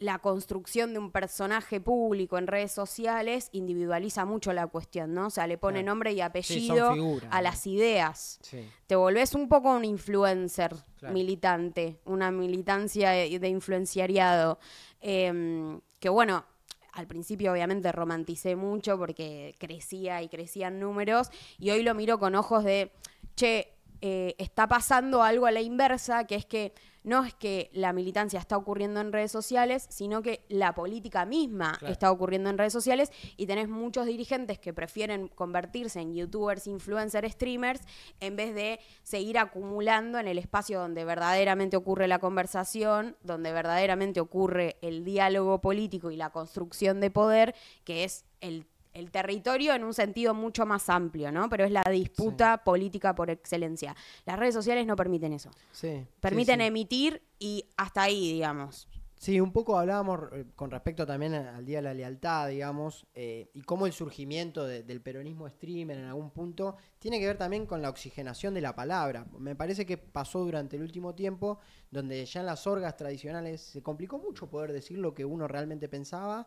E: la construcción de un personaje público en redes sociales individualiza mucho la cuestión, ¿no? O sea, le pone nombre y apellido a las ideas. Te volvés un poco un influencer militante, una militancia de influenciariado. Em, que bueno, al principio obviamente romanticé mucho porque crecía y crecían números y hoy lo miro con ojos de, che, eh, está pasando algo a la inversa, que es que no es que la militancia está ocurriendo en redes sociales, sino que la política misma está ocurriendo en redes sociales y tenés muchos dirigentes que prefieren convertirse en youtubers, influencers, streamers, en vez de seguir acumulando en el espacio donde verdaderamente ocurre la conversación, donde verdaderamente ocurre el diálogo político y la construcción de poder, que es el el territorio en un sentido mucho más amplio, ¿no? Pero es la disputa política por excelencia. Las redes sociales no permiten
A: eso. Sí. Permiten emitir y hasta ahí, digamos. Sí, un poco hablábamos eh, con respecto también al Día de la Lealtad, digamos, eh, y cómo el surgimiento del peronismo streamer en algún punto tiene que ver también con la oxigenación de la palabra. Me parece que pasó durante el último tiempo, donde ya en las orgas tradicionales se complicó mucho poder decir lo que uno realmente pensaba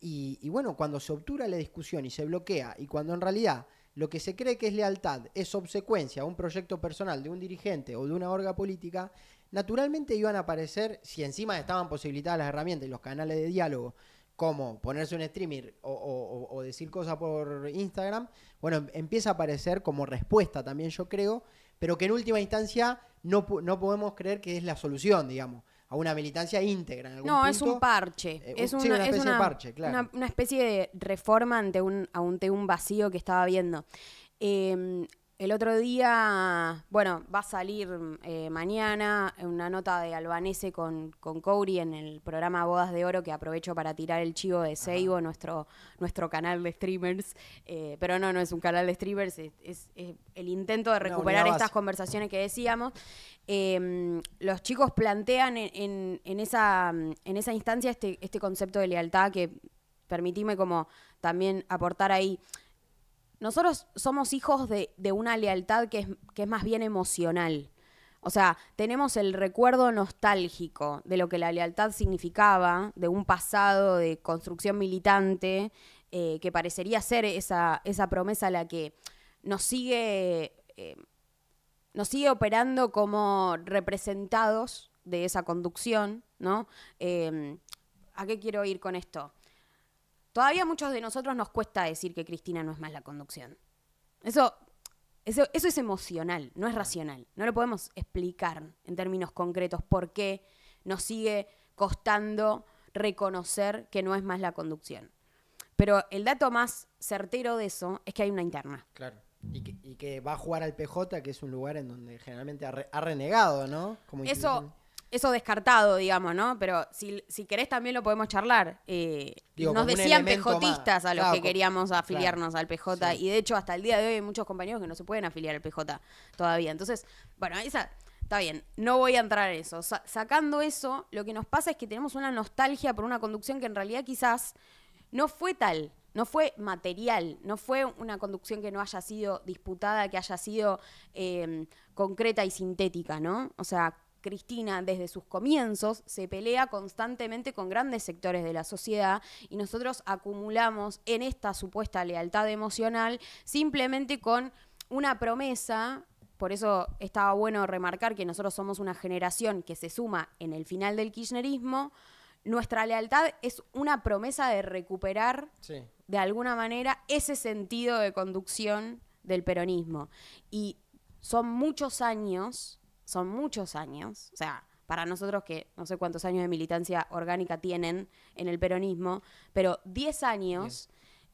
A: y, bueno, cuando se obtura la discusión y se bloquea, y cuando en realidad lo que se cree que es lealtad es obsecuencia a un proyecto personal de un dirigente o de una orga política, naturalmente iban a aparecer, si encima estaban posibilitadas las herramientas y los canales de diálogo, como ponerse un streamer o, o decir cosas por Instagram, bueno, em, empieza a aparecer como respuesta también, yo creo, pero que en última instancia no, no podemos creer que es la solución, digamos a una militancia íntegra. En no, es un parche. Eh, es, una, especie de parche, claro.
E: Una, especie de reforma ante un, ante un vacío que estaba viendo. Eh, el otro día, bueno, va a salir eh, mañana una nota de Albanese con, con en el programa Bodas de Oro, que aprovecho para tirar el chivo de Seibo, nuestro, nuestro canal de streamers. Eh, pero no, no es un canal de streamers, es, el intento de recuperar estas conversaciones que decíamos. Em, los chicos plantean en, esa, en esa instancia este, este concepto de lealtad que permitime como también aportar ahí. Nosotros somos hijos de, una lealtad que es, más bien emocional. O sea, tenemos el recuerdo nostálgico de lo que la lealtad significaba, de un pasado de construcción militante, eh, que parecería ser esa, promesa la que eh, nos sigue, operando como representados de esa conducción, em, ¿A qué quiero ir con esto? Todavía a muchos de nosotros nos cuesta decir que Cristina no es más la conducción. Eso, eso, eso es emocional, no es racional. No lo podemos explicar en términos concretos por qué nos sigue costando reconocer que no es más la conducción. Pero el dato más certero de eso es que hay una
A: interna. Claro. Y que, va a jugar al PJ, que es un lugar en donde generalmente ha, renegado, ¿no? Como eso,
E: eso descartado, digamos, ¿no? Pero si, querés también lo podemos charlar. Eh, nos decían pejotistas a los que queríamos afiliarnos al PJ y de hecho hasta el día de hoy hay muchos compañeros que no se pueden afiliar al PJ todavía. Entonces, bueno, esa... Está bien, no voy a entrar en eso. sacando eso, lo que nos pasa es que tenemos una nostalgia por una conducción que en realidad quizás no fue tal, no fue material, no fue una conducción que no haya sido disputada, que haya sido em, concreta y sintética, ¿no? O sea, Cristina desde sus comienzos se pelea constantemente con grandes sectores de la sociedad y nosotros acumulamos en esta supuesta lealtad emocional simplemente con una promesa por eso estaba bueno remarcar que nosotros somos una generación que se suma en el final del kirchnerismo. Nuestra lealtad es una promesa de recuperar de alguna manera ese sentido de conducción del peronismo. Y son muchos años son muchos años, o sea, para nosotros que no sé cuántos años de militancia orgánica tienen en el peronismo, pero 10 años,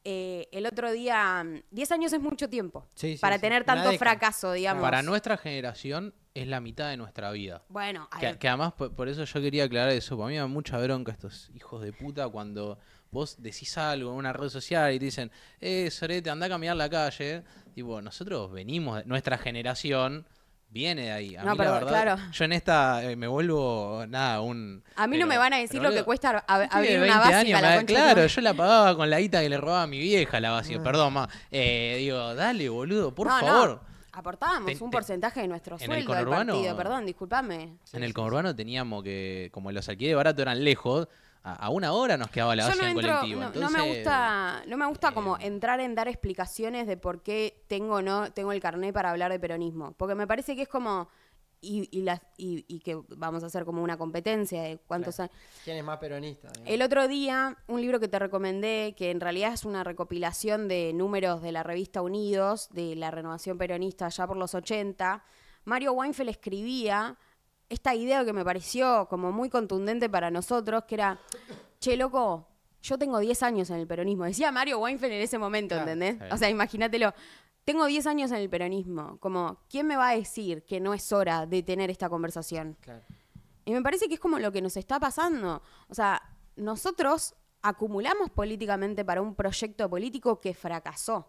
E: eh, el otro día, 10 mm, años es mucho tiempo para tener tanto fracaso, digamos. Para nuestra
B: generación es la mitad de nuestra vida. Bueno, Que, además, por, eso yo quería aclarar eso. Para mí me da mucha bronca estos hijos de puta cuando vos decís algo en una red social y te dicen, eh, Sorete, anda a caminar la calle. Y bueno, nosotros venimos, de- nuestra generación viene de ahí. A mí, Yo en esta eh, me vuelvo, nada, un... A mí no me van a decir lo que
E: cuesta abrir una
B: básica. La claro, yo la pagaba con la guita que le robaba a mi vieja la básica, mm. perdón, ma. Eh, digo, dale, boludo, por favor.
E: Aportábamos un porcentaje de nuestro sueldo al perdón, discúlpame.
B: En el conurbano teníamos que, como los alquileres baratos eran lejos, a, una hora nos quedaba la base no colectivo. no- me gusta,
E: no me gusta eh, como entrar en dar explicaciones de por qué tengo no tengo el carné para hablar de peronismo. Porque me parece que es como. Y, que vamos a hacer como una competencia de cuántos años.
A: ¿Quién es más peronista? El
E: otro día, un libro que te recomendé, que en realidad es una recopilación de números de la revista Unidos, de la renovación peronista allá por los 80, Mario Weinfeld escribía esta idea que me pareció como muy contundente para nosotros, que era, che, loco, yo tengo 10 años en el peronismo. Decía Mario Weinfeld en ese momento, ¿entendés? O sea, imagínatelo. Tengo 10 años en el peronismo. Como, ¿quién me va a decir que no es hora de tener esta conversación? Y me parece que es como lo que nos está pasando. O sea, nosotros acumulamos políticamente para un proyecto político que fracasó,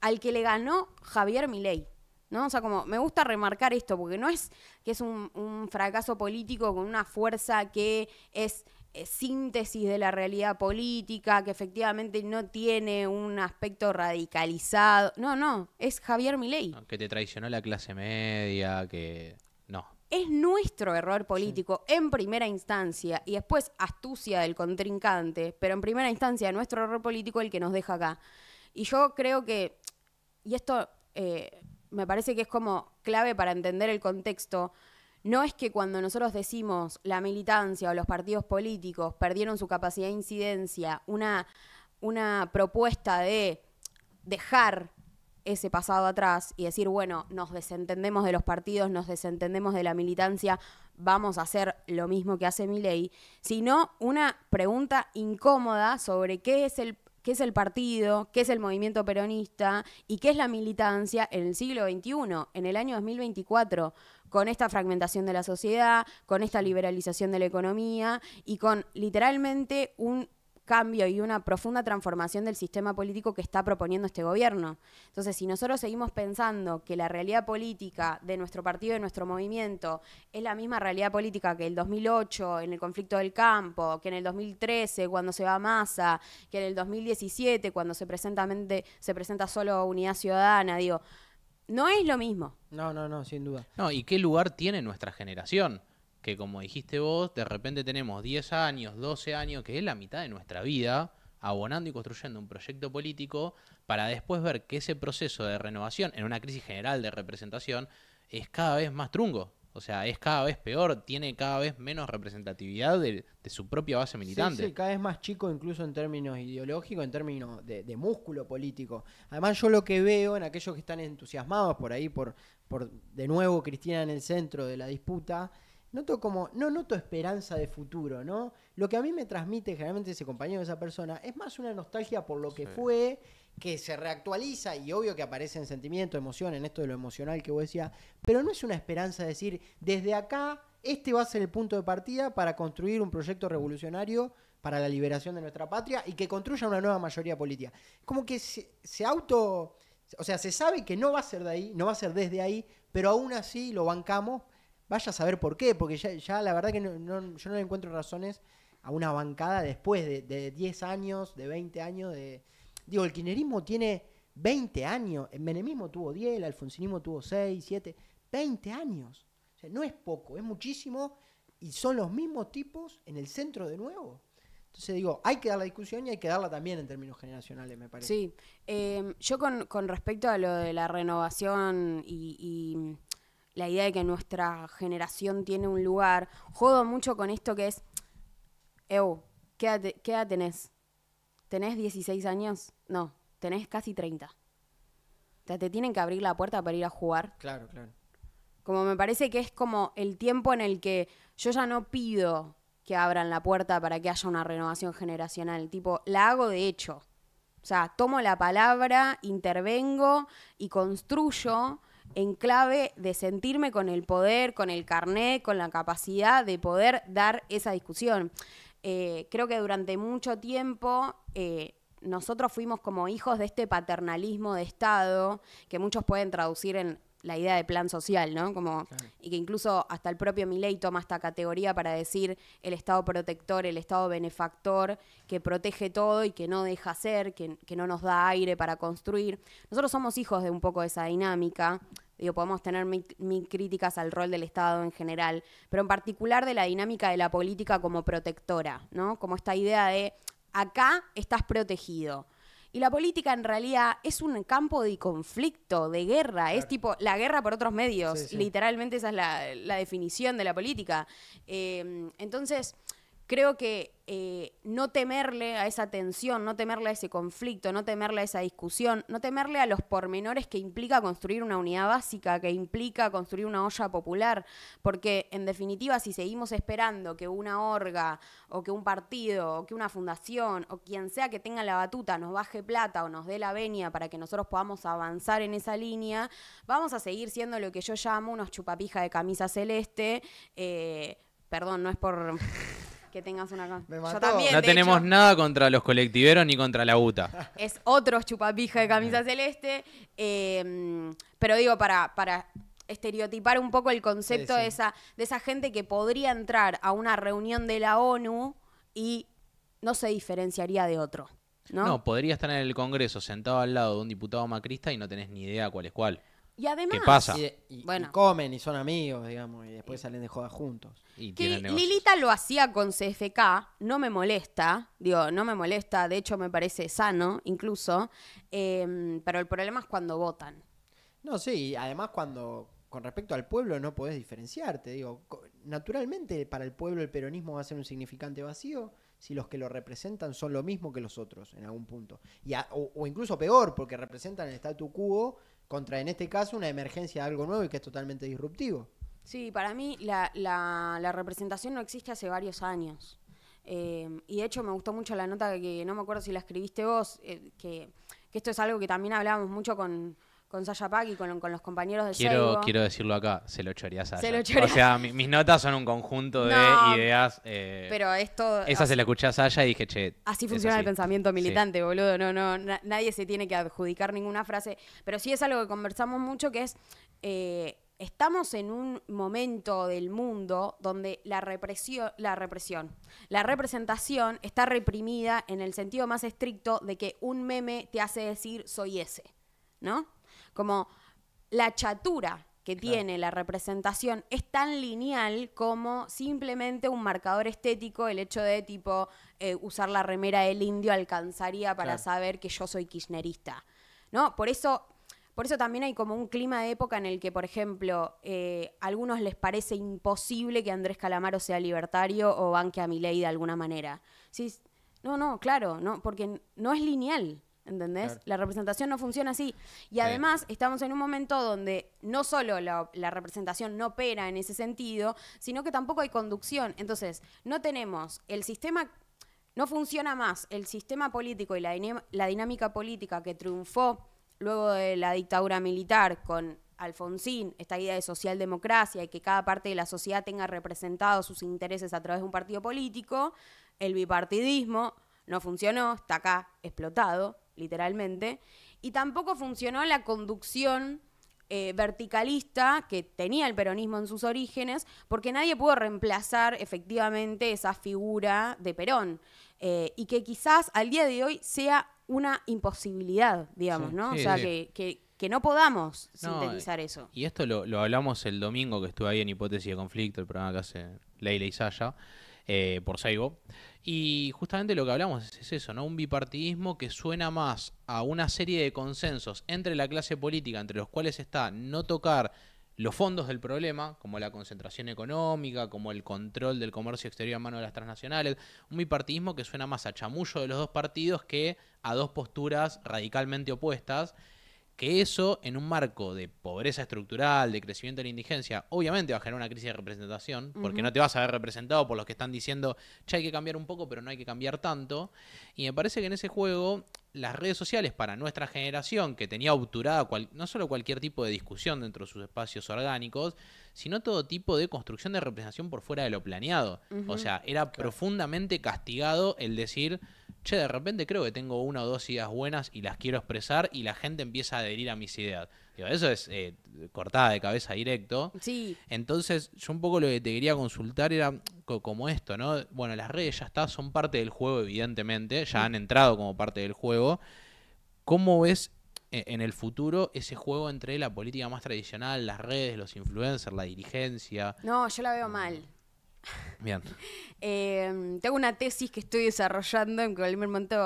E: al que le ganó Javier Milei. ¿no? como me gusta remarcar esto, porque no es que es un, fracaso político con una fuerza que es eh, síntesis de la realidad política, que efectivamente no tiene un aspecto radicalizado. No, no, es Javier Milei.
B: Que te traicionó la clase media, que no.
E: Es nuestro error político en primera instancia y después astucia del contrincante, pero en primera instancia nuestro error político el que nos deja acá. Y yo creo que, y esto eh, me parece que es como clave para entender el contexto. No es que cuando nosotros decimos la militancia o los partidos políticos perdieron su capacidad de incidencia, una, una propuesta de dejar ese pasado atrás y decir, bueno, nos desentendemos de los partidos, nos desentendemos de la militancia, vamos a hacer lo mismo que hace mi ley, sino una pregunta incómoda sobre qué es el qué es el partido, qué es el movimiento peronista y qué es la militancia en el siglo XXI, en el año 2024, con esta fragmentación de la sociedad, con esta liberalización de la economía y con literalmente un cambio y una profunda transformación del sistema político que está proponiendo este gobierno. Entonces, si nosotros seguimos pensando que la realidad política de nuestro partido, de nuestro movimiento, es la misma realidad política que el 2008, en el conflicto del campo, que en el 2013, cuando se va masa, que en el 2017, cuando se presenta, se presenta solo Unidad Ciudadana, digo, no es lo mismo.
B: No, no, no, sin duda. No, ¿y qué lugar tiene nuestra generación? que como dijiste vos, de repente tenemos 10 años, 12 años, que es la mitad de nuestra vida, abonando y construyendo un proyecto político para después ver que ese proceso de renovación en una crisis general de representación es cada vez más trunco. O sea, es cada vez peor, tiene cada vez menos representatividad de, su propia base militante. Sí,
A: cada vez más chico incluso en términos ideológicos, en términos de, de, músculo político. Además yo lo que veo en aquellos que están entusiasmados por ahí, por, por de nuevo Cristina en el centro de la disputa, noto como, no noto esperanza de futuro, ¿no? Lo que a mí me transmite generalmente ese compañero, esa persona, es más una nostalgia por lo que fue, que se reactualiza y obvio que aparece en sentimiento, emoción, en esto de lo emocional que vos decías, pero no es una esperanza de decir, desde acá, este va a ser el punto de partida para construir un proyecto revolucionario para la liberación de nuestra patria y que construya una nueva mayoría política. Como que se, se auto... O sea, se sabe que no va a ser de ahí, no va a ser desde ahí, pero aún así lo bancamos Vaya a saber por qué, porque ya, la verdad que yo no le encuentro razones a una bancada después de, 10 años, de 20 años, de... Digo, el kirchnerismo tiene 20 años, el menemismo tuvo 10, el alfonsinismo tuvo 6, 7, 20 años. O sea, no es poco, es muchísimo y son los mismos tipos en el centro de nuevo. Entonces digo, hay que dar la discusión y hay que darla también en términos generacionales, me parece. Sí, eh, yo con,
E: respecto a lo de la renovación y la idea de que nuestra generación tiene un lugar. juego mucho con esto que es, Ew, ¿qué ¿qué edad tenés? ¿Tenés 16 años? No, tenés casi 30. O sea, te tienen que abrir la puerta para ir a jugar. Claro, claro. Como me parece que es como el tiempo en el que yo ya no pido que abran la puerta para que haya una renovación generacional. Tipo, la hago de hecho. O sea, tomo la palabra, intervengo y construyo en clave de sentirme con el poder, con el carnet, con la capacidad de poder dar esa discusión. Eh, creo que durante mucho tiempo eh, nosotros fuimos como hijos de este paternalismo de Estado, que muchos pueden traducir en la idea de plan social, ¿no? Como, Y que incluso hasta el propio Milei toma esta categoría para decir el Estado protector, el Estado benefactor, que protege todo y que no deja ser, que, no nos da aire para construir. Nosotros somos hijos de un poco de esa dinámica. Digo, podemos tener críticas al rol del Estado en general, pero en particular de la dinámica de la política como protectora, ¿no? Como esta idea de acá estás protegido, y la política en realidad es un campo de conflicto, de guerra, es tipo la guerra por otros medios, literalmente esa es la, definición de la política. Eh, entonces, creo que eh, no temerle a esa tensión, no temerle a ese conflicto, no temerle a esa discusión, no temerle a los pormenores que implica construir una unidad básica, que implica construir una olla popular, porque en definitiva si seguimos esperando que una orga o que un partido o que una fundación o quien sea que tenga la batuta nos baje plata o nos dé la venia para que nosotros podamos avanzar en esa línea, vamos a seguir siendo lo que yo llamo unos chupapija de camisa celeste, eh, perdón, no es por que tengas una canción. Yo también. No tenemos
B: nada contra los colectiveros ni contra la UTA.
E: Es otro chupapija de camisa celeste. Eh, pero digo, para, para estereotipar un poco el concepto De, esa, de esa gente que podría entrar a una reunión de la ONU y no se diferenciaría de otro. ¿no? no,
B: podría estar en el Congreso sentado al lado de un diputado macrista y no
A: tenés ni idea cuál es cuál.
B: Y
E: además,
A: comen y son amigos, digamos, y después salen de joda juntos. que Lilita
E: lo hacía con CFK, no me molesta, digo, no me molesta, de hecho me parece sano incluso, em, pero el problema es cuando
A: votan. No, sí, además cuando, con respecto al pueblo no podés diferenciarte, digo, naturalmente para el pueblo el peronismo va a ser un significante vacío si los que lo representan son lo mismo que los otros en algún punto. Y o, o incluso peor, porque representan el statu quo contra, en este caso, una emergencia de algo nuevo y que es totalmente disruptivo.
E: Sí, para mí la, la, representación no existe hace varios años. Eh, y de hecho me gustó mucho la nota que, no me acuerdo si la escribiste vos, eh, que, que, esto es algo que también hablábamos mucho con, con Sasha Pack y con, los compañeros de quiero, Quiero
B: decirlo acá, se lo choría a Se lo O sea, mis notas son un conjunto de ideas. Eh, pero esto... Esa se la escuché a Sasha y dije, che...
E: Así funciona el pensamiento militante, boludo. No, no, nadie se tiene que adjudicar ninguna frase. Pero sí es algo que conversamos mucho, que es... Eh, estamos en un momento del mundo donde la represión, la represión, la representación está reprimida en el sentido más estricto de que un meme te hace decir soy ese, ¿no? Como la chatura que tiene la representación es tan lineal como simplemente un marcador estético, el hecho de tipo eh, usar la remera del indio alcanzaría para saber que yo soy kirchnerista. ¿No? Por eso, por eso también hay como un clima de época en el que, por ejemplo, eh, a algunos les parece imposible que Andrés Calamaro sea libertario o banque a ley de alguna manera. ¿Sí? No, no, claro, no, porque no es lineal. ¿Entendés? La representación no funciona así. Y además estamos en un momento donde no solo la, representación no opera en ese sentido, sino que tampoco hay conducción. Entonces, no tenemos el sistema, no funciona más el sistema político y la, la dinámica política que triunfó luego de la dictadura militar con Alfonsín, esta idea de socialdemocracia y que cada parte de la sociedad tenga representados sus intereses a través de un partido político, el bipartidismo no funcionó, está acá explotado, literalmente, y tampoco funcionó la conducción eh, verticalista que tenía el peronismo en sus orígenes, porque nadie pudo reemplazar efectivamente esa figura de Perón, eh, y que quizás al día de hoy sea una imposibilidad, digamos, ¿no? o sea, que, no podamos sintetizar eso.
B: Y esto lo, lo, hablamos el domingo que estuve ahí en Hipótesis de Conflicto, el programa que hace Leila y Saya eh, por Seibo. Y justamente lo que hablamos es eso, ¿no? Un bipartidismo que suena más a una serie de consensos entre la clase política, entre los cuales está no tocar los fondos del problema, como la concentración económica, como el control del comercio exterior a mano de las transnacionales, un bipartidismo que suena más a chamullo de los dos partidos que a dos posturas radicalmente opuestas que eso, en un marco de pobreza estructural, de crecimiento de la indigencia, obviamente va a generar una crisis de representación, porque no te vas a ver representado por los que están diciendo, ya hay que cambiar un poco, pero no hay que cambiar tanto. Y me parece que en ese juego, las redes sociales para nuestra generación, que tenía obturada cual, no solo cualquier tipo de discusión dentro de sus espacios orgánicos, sino todo tipo de construcción de representación por fuera de lo planeado. O sea, era profundamente castigado el decir che, de repente creo que tengo una o dos ideas buenas y las quiero expresar y la gente empieza a adherir a mis ideas. eso es eh, cortada de cabeza directo. Sí. Entonces, yo un poco lo que te quería consultar era como esto, ¿no? Bueno, las redes ya está, son parte del juego, evidentemente, ya han entrado como parte del juego. ¿Cómo ves eh, en el futuro ese juego entre la política más tradicional, las redes, los influencers, la dirigencia?
E: No, yo la veo mal. Bien. Em, tengo una tesis que estoy desarrollando en que momento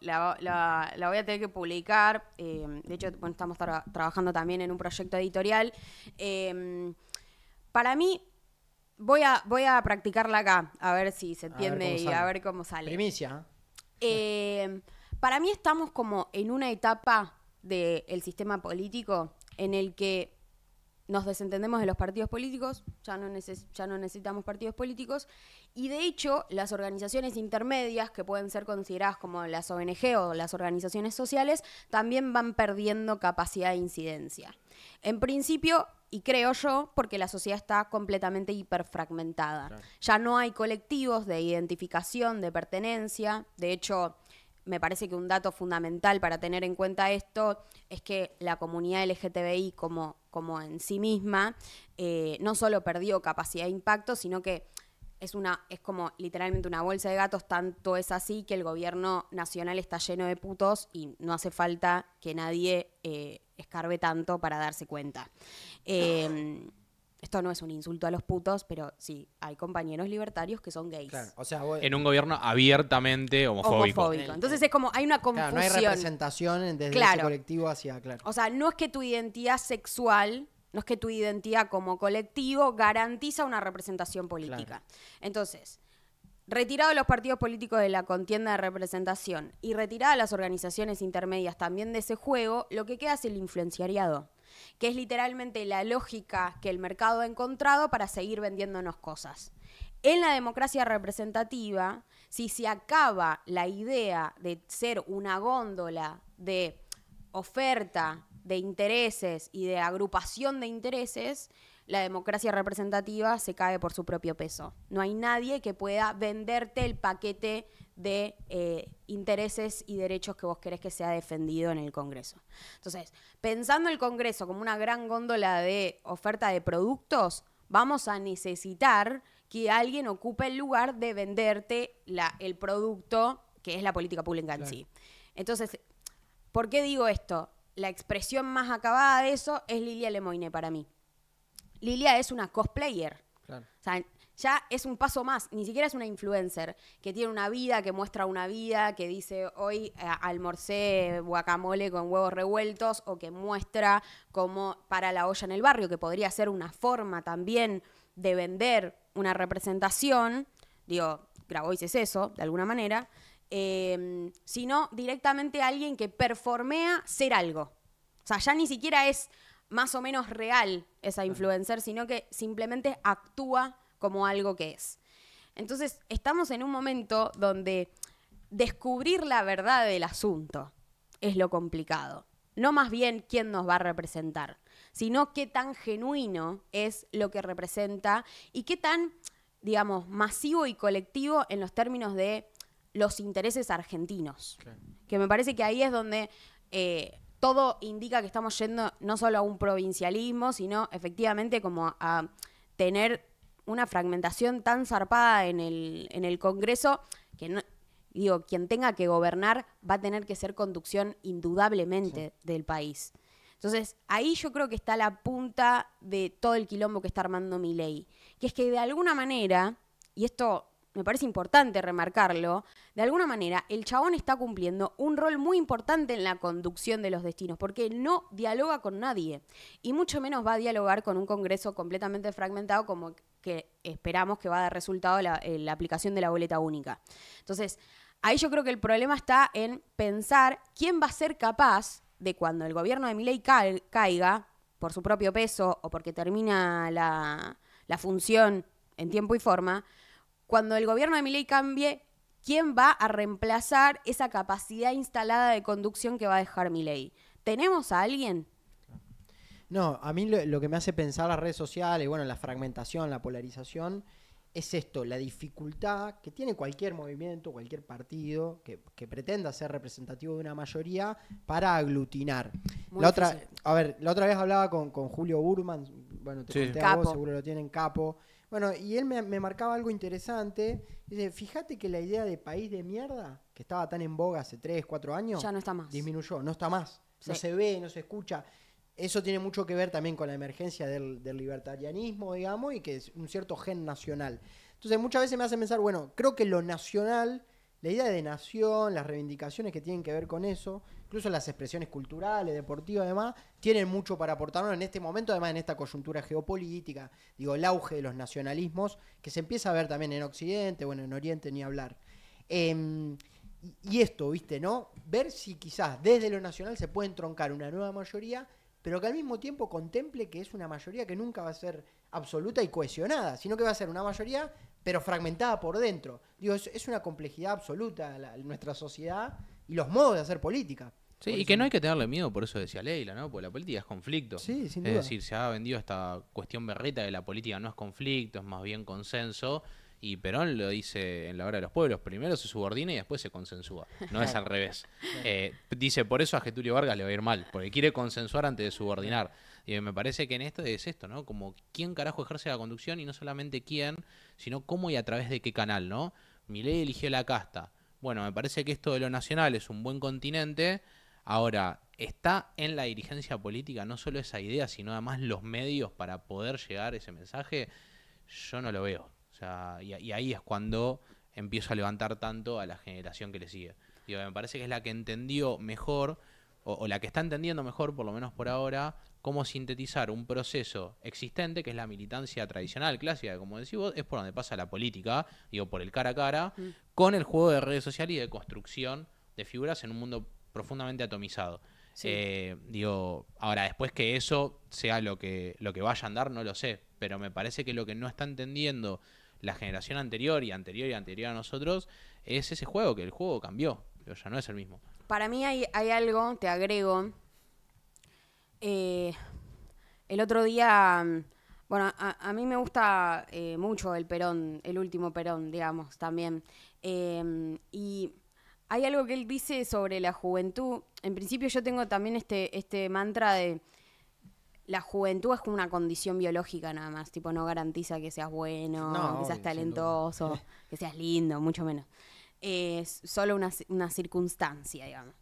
E: la, voy a tener que publicar. Em, de hecho, estamos trabajando también en un proyecto editorial. Em, para mí, voy a, voy a practicarla acá, a ver si se entiende y a ver cómo sale. Primicia. ¿eh? para mí estamos como en una etapa del sistema político en el que nos desentendemos de los partidos políticos, ya no, ya no necesitamos partidos políticos, y de hecho las organizaciones intermedias, que pueden ser consideradas como las ONG o las organizaciones sociales, también van perdiendo capacidad de incidencia. En principio, y creo yo, porque la sociedad está completamente hiperfragmentada. Ya no hay colectivos de identificación, de pertenencia, de hecho me parece que un dato fundamental para tener en cuenta esto es que la comunidad LGTBI como, como en sí misma eh, no solo perdió capacidad de impacto, sino que es, una, es como literalmente una bolsa de gatos, tanto es así que el gobierno nacional está lleno de putos y no hace falta que nadie eh, escarbe tanto para darse cuenta. Em, esto no es un insulto a los putos, pero sí, hay compañeros libertarios que son gays. o sea,
B: En un gobierno abiertamente homofóbico.
A: Entonces
E: es como, hay una confusión. Claro, no hay
A: representación desde colectivo hacia, claro.
E: O sea, no es que tu identidad sexual, no es que tu identidad como colectivo garantiza una representación política. Entonces, retirado los partidos políticos de la contienda de representación y retirada las organizaciones intermedias también de ese juego, lo que queda es el influenciariado que es literalmente la lógica que el mercado ha encontrado para seguir vendiéndonos cosas. En la democracia representativa, si se acaba la idea de ser una góndola de oferta de intereses y de agrupación de intereses, la democracia representativa se cae por su propio peso. No hay nadie que pueda venderte el paquete de eh, intereses y derechos que vos querés que sea defendido en el Congreso. Entonces, pensando el Congreso como una gran góndola de oferta de productos, vamos a necesitar que alguien ocupe el lugar de venderte el producto que es la política pública en sí. Entonces, ¿por qué digo esto? La expresión más acabada de eso es Lilia Lemoine para mí. Lilia es una cosplayer. Claro ya es un paso más, ni siquiera es una influencer que tiene una vida, que muestra una vida, que dice hoy eh, almorcé guacamole con huevos revueltos o que muestra como para la olla en el barrio, que podría ser una forma también de vender una representación, digo, Grabois es eso, de alguna manera, em, sino directamente alguien que performea ser algo. O sea, ya ni siquiera es más o menos real esa influencer, sino que simplemente actúa como algo que es. Entonces, estamos en un momento donde descubrir la verdad del asunto es lo complicado. No más bien quién nos va a representar, sino qué tan genuino es lo que representa y qué tan, digamos, masivo y colectivo en los términos de los intereses argentinos. Que me parece que ahí es donde eh, todo indica que estamos yendo no solo a un provincialismo, sino efectivamente como a tener una fragmentación tan zarpada en el, Congreso que no, digo, quien tenga que gobernar va a tener que ser conducción indudablemente del país. Entonces, ahí yo creo que está la punta de todo el quilombo que está armando mi ley, que es que de alguna manera, y esto me parece importante remarcarlo, de alguna manera el chabón está cumpliendo un rol muy importante en la conducción de los destinos, porque no dialoga con nadie, y mucho menos va a dialogar con un Congreso completamente fragmentado como que esperamos que va a dar resultado la, eh, la aplicación de la boleta única. Entonces, ahí yo creo que el problema está en pensar quién va a ser capaz de cuando el gobierno de Milei caiga por su propio peso o porque termina la, la función en tiempo y forma, cuando el gobierno de Milei cambie, ¿quién va a reemplazar esa capacidad instalada de conducción que va a dejar Milei? ¿Tenemos a alguien?
A: No, a mí lo, que me hace pensar las redes sociales, bueno, la fragmentación, la polarización, es esto, la dificultad que tiene cualquier movimiento, cualquier partido que, pretenda ser representativo de una mayoría para aglutinar. la otra, a ver, la otra vez hablaba con, Julio Burman, bueno, te conté a vos, seguro lo tienen capo, bueno, y él me, marcaba algo interesante. Dice, fíjate que la idea de país de mierda, que estaba tan en boga hace 3, 4 años, ya no está más. Disminuyó, no está más. No se ve, no se escucha. Eso tiene mucho que ver también con la emergencia del, del libertarianismo, digamos, y que es un cierto gen nacional. Entonces muchas veces me hace pensar, bueno, creo que lo nacional, la idea de nación, las reivindicaciones que tienen que ver con eso, incluso las expresiones culturales, deportivas, además, tienen mucho para aportarnos en este momento, además en esta coyuntura geopolítica, digo, el auge de los nacionalismos, que se empieza a ver también en Occidente, bueno, en Oriente ni hablar. Em, y esto, viste, ¿no? Ver si quizás desde lo nacional se puede entroncar una nueva mayoría, pero que al mismo tiempo contemple que es una mayoría que nunca va a ser absoluta y cohesionada, sino que va a ser una mayoría pero fragmentada por dentro. Digo, es, una complejidad absoluta nuestra sociedad y los modos de hacer política. Sí, y que
B: no hay que tenerle miedo, por eso decía Leila, ¿no? Porque la política es conflicto. Es decir, se ha vendido esta cuestión berreta de la política no es conflicto, es más bien consenso. Y Perón lo dice en la hora de los pueblos, primero se subordina y después se consensúa. No es al revés. Eh, dice, por eso a Getulio Vargas le va a ir mal, porque quiere consensuar antes de subordinar. Y me parece que en esto es esto, ¿no? Como quién carajo ejerce la conducción y no solamente quién, sino cómo y a través de qué canal, ¿no? ley eligió la casta. Bueno, me parece que esto de lo nacional es un buen continente Ahora, está en la dirigencia política no solo esa idea, sino además los medios para poder llegar ese mensaje, yo no lo veo. O sea, y, ahí es cuando empiezo a levantar tanto a la generación que le sigue. Digo, me parece que es la que entendió mejor, o, la que está entendiendo mejor, por lo menos por ahora, cómo sintetizar un proceso existente, que es la militancia tradicional, clásica, como decís vos, es por donde pasa la política, digo, por el cara a cara, mm. con el juego de redes sociales y de construcción de figuras en un mundo profundamente atomizado. Eh, digo, ahora, después que eso sea lo que, lo que vaya a andar, no lo sé. Pero me parece que lo que no está entendiendo la generación anterior y anterior y anterior a nosotros es ese juego, que el juego cambió. Pero ya no es el mismo.
E: Para mí hay, algo, te agrego. Eh, el otro día, bueno, a, mí me gusta eh, mucho el Perón, el último Perón, digamos, también. y hay algo que él dice sobre la juventud. En principio yo tengo también este, este mantra de la juventud es como una condición biológica nada más, tipo no garantiza que seas bueno, que seas talentoso, que seas lindo, mucho menos. es solo una, una circunstancia, digamos.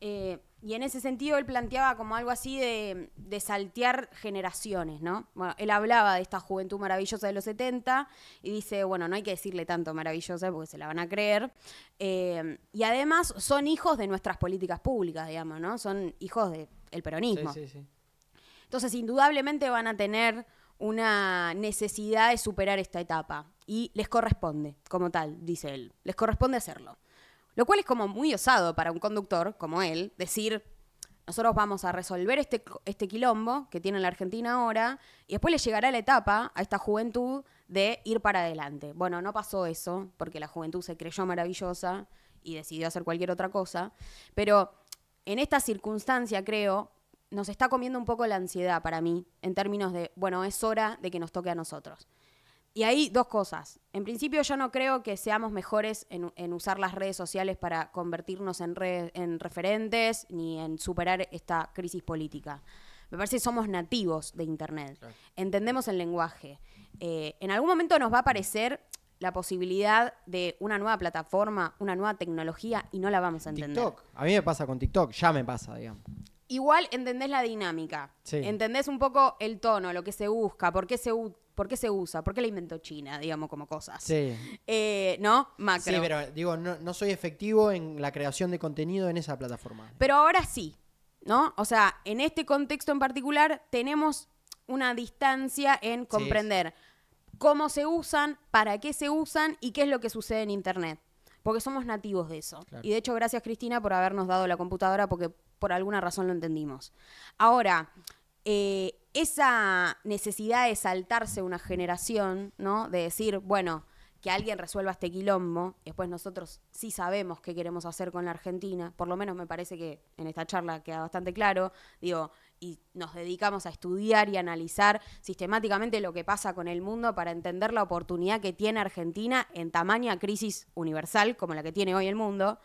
E: Eh, y en ese sentido él planteaba como algo así de, saltear generaciones, ¿no? él hablaba de esta juventud maravillosa de los 70 y dice, bueno, no hay que decirle tanto maravillosa porque se la van a creer. Eh, y además son hijos de nuestras políticas públicas, digamos, ¿no? Son hijos del peronismo. Entonces, indudablemente van a tener una necesidad de superar esta etapa y les corresponde, como tal, dice él, les corresponde hacerlo. Lo cual es como muy osado para un conductor como él decir, nosotros vamos a resolver este, este, quilombo que tiene la Argentina ahora y después le llegará la etapa a esta juventud de ir para adelante. Bueno, no pasó eso porque la juventud se creyó maravillosa y decidió hacer cualquier otra cosa, pero en esta circunstancia creo nos está comiendo un poco la ansiedad para mí en términos de, bueno, es hora de que nos toque a nosotros. Y ahí dos cosas. En principio yo no creo que seamos mejores en, usar las redes sociales para convertirnos en, en referentes ni en superar esta crisis política. Me parece que somos nativos de Internet. Entendemos el lenguaje. Eh, en algún momento nos va a aparecer la posibilidad de una nueva plataforma, una nueva tecnología y no la vamos a entender. TikTok.
A: A mí me pasa con TikTok, ya me pasa, digamos
E: igual entendés la dinámica. Entendés un poco el tono, lo que se busca, por qué se, por se usa, por qué la inventó China, digamos, como cosas. Sí. Eh, ¿No? Macro. Sí, pero
A: digo, no, soy efectivo en la creación de contenido en esa plataforma.
E: Pero ahora sí, ¿no? O sea, en este contexto en particular tenemos una distancia en comprender cómo se usan, para qué se usan y qué es lo que sucede en Internet. Porque somos nativos de eso. Y de hecho, gracias Cristina por habernos dado la computadora porque por alguna razón lo entendimos. Ahora, eh, esa necesidad de saltarse una generación, ¿no? De decir, bueno, que alguien resuelva este quilombo, después nosotros sí sabemos qué queremos hacer con la Argentina, por lo menos me parece que en esta charla queda bastante claro, digo, y nos dedicamos a estudiar y analizar sistemáticamente lo que pasa con el mundo para entender la oportunidad que tiene Argentina en tamaña crisis universal como la que tiene hoy el mundo.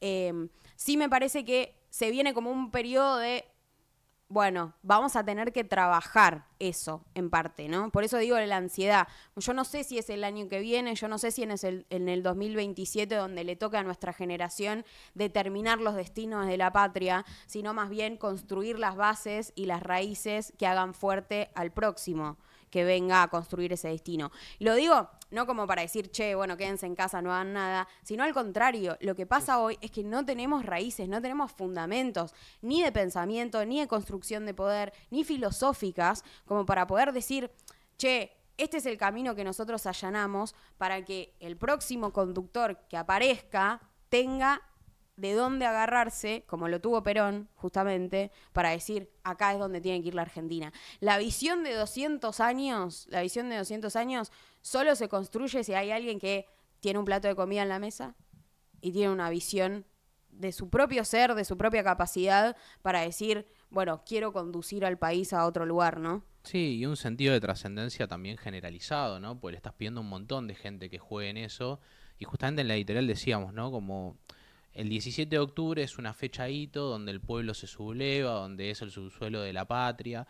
E: Eh, sí me parece que se viene como un periodo de, bueno, vamos a tener que trabajar eso en parte, ¿no? Por eso digo la ansiedad. Yo no sé si es el año que viene, yo no sé si en el, en el 2027 donde le toca a nuestra generación determinar los destinos de la patria, sino más bien construir las bases y las raíces que hagan fuerte al próximo que venga a construir ese destino. lo digo no como para decir, che, bueno, quédense en casa, no hagan nada, sino al contrario, lo que pasa hoy es que no tenemos raíces, no tenemos fundamentos, ni de pensamiento, ni de construcción de poder, ni filosóficas, como para poder decir, che, este es el camino que nosotros allanamos para que el próximo conductor que aparezca tenga de dónde agarrarse, como lo tuvo Perón, justamente, para decir, acá es donde tiene que ir la Argentina. La visión de 200 años, la visión de 200 años solo se construye si hay alguien que tiene un plato de comida en la mesa y tiene una visión de su propio ser, de su propia capacidad para decir, bueno, quiero conducir al país a otro lugar, ¿no?
B: Sí, y un sentido de trascendencia también generalizado, ¿no? Porque le estás pidiendo un montón de gente que juegue en eso. Y justamente en la editorial decíamos, ¿no? Como el 17 de octubre es una fecha hito donde el pueblo se subleva, donde es el subsuelo de la patria,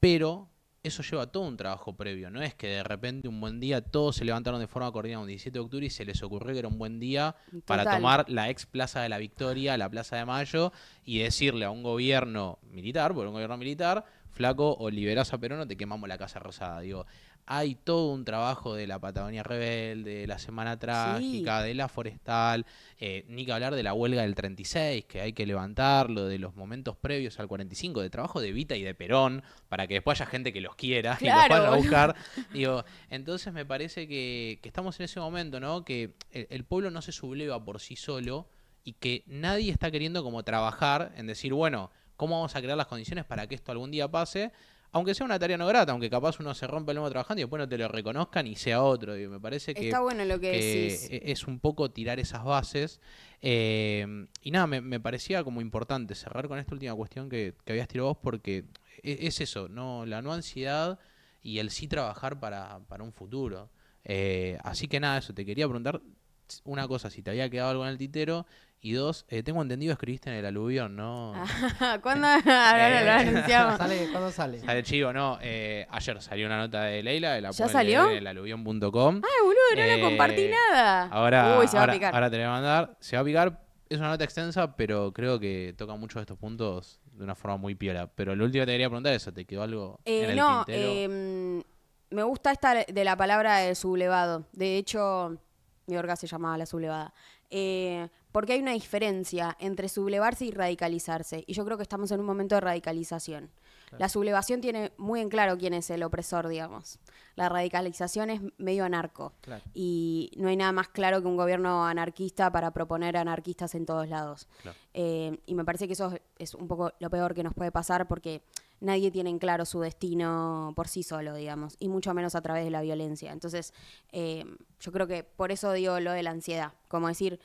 B: pero eso lleva todo un trabajo previo, no es que de repente un buen día todos se levantaron de forma coordinada un 17 de octubre y se les ocurrió que era un buen día para tomar la ex Plaza de la Victoria, la Plaza de Mayo, y decirle a un gobierno militar, por un gobierno militar, flaco, o liberás a Perón o te quemamos la Casa Rosada. Digo, hay todo un trabajo de la Patagonia Rebelde, de la Semana Trágica, de la Forestal, eh, ni que hablar de la huelga del 36, que hay que levantarlo, de los momentos previos al 45, de trabajo de Vita y de Perón, para que después haya gente que los quiera y los pueda buscar. Digo, entonces me parece que, estamos en ese momento, ¿no? Que el, el pueblo no se subleva por sí solo y que nadie está queriendo como trabajar en decir, bueno, cómo vamos a crear las condiciones para que esto algún día pase, aunque sea una tarea no grata, aunque capaz uno se rompe el lomo trabajando y después no te lo reconozcan y sea otro. me parece que, Está bueno lo que, e-, es un poco tirar esas bases. Em, y nada, me, parecía como importante cerrar con esta última cuestión que, habías tirado vos, porque e-, es, eso, la no ansiedad y el sí trabajar para, un futuro. Eh, así que nada, eso, te quería preguntar una cosa, si te había quedado algo en el titero, y dos, eh, tengo entendido escribiste en el aluvión, ¿no?
A: Ah, ¿Cuándo eh, lo eh, anunciamos? ¿Cuándo sale?
B: Sale chivo, no. Eh, ayer salió una nota de Leila de la ¿Ya salió? en aluvión.com. Ah,
A: boludo, no le compartí nada.
B: Ahora, Uy, se va a picar. ahora te voy a mandar. Se va a picar. Es una nota extensa, pero creo que toca muchos de estos puntos de una forma muy piola. Pero lo último que te quería preguntar es, ¿te quedó algo en el no,
E: em, me gusta esta de la palabra de sublevado. De hecho, mi orga se llamaba la sublevada. Eh, porque hay una diferencia entre sublevarse y radicalizarse. Y yo creo que estamos en un momento de radicalización. La sublevación tiene muy en claro quién es el opresor, digamos. La radicalización es medio anarco. Y no hay nada más claro que un gobierno anarquista para proponer anarquistas en todos lados. Eh, y me parece que eso es un poco lo peor que nos puede pasar porque nadie tiene en claro su destino por sí solo, digamos, y mucho menos a través de la violencia. Entonces, eh, yo creo que por eso digo lo de la ansiedad, como decir,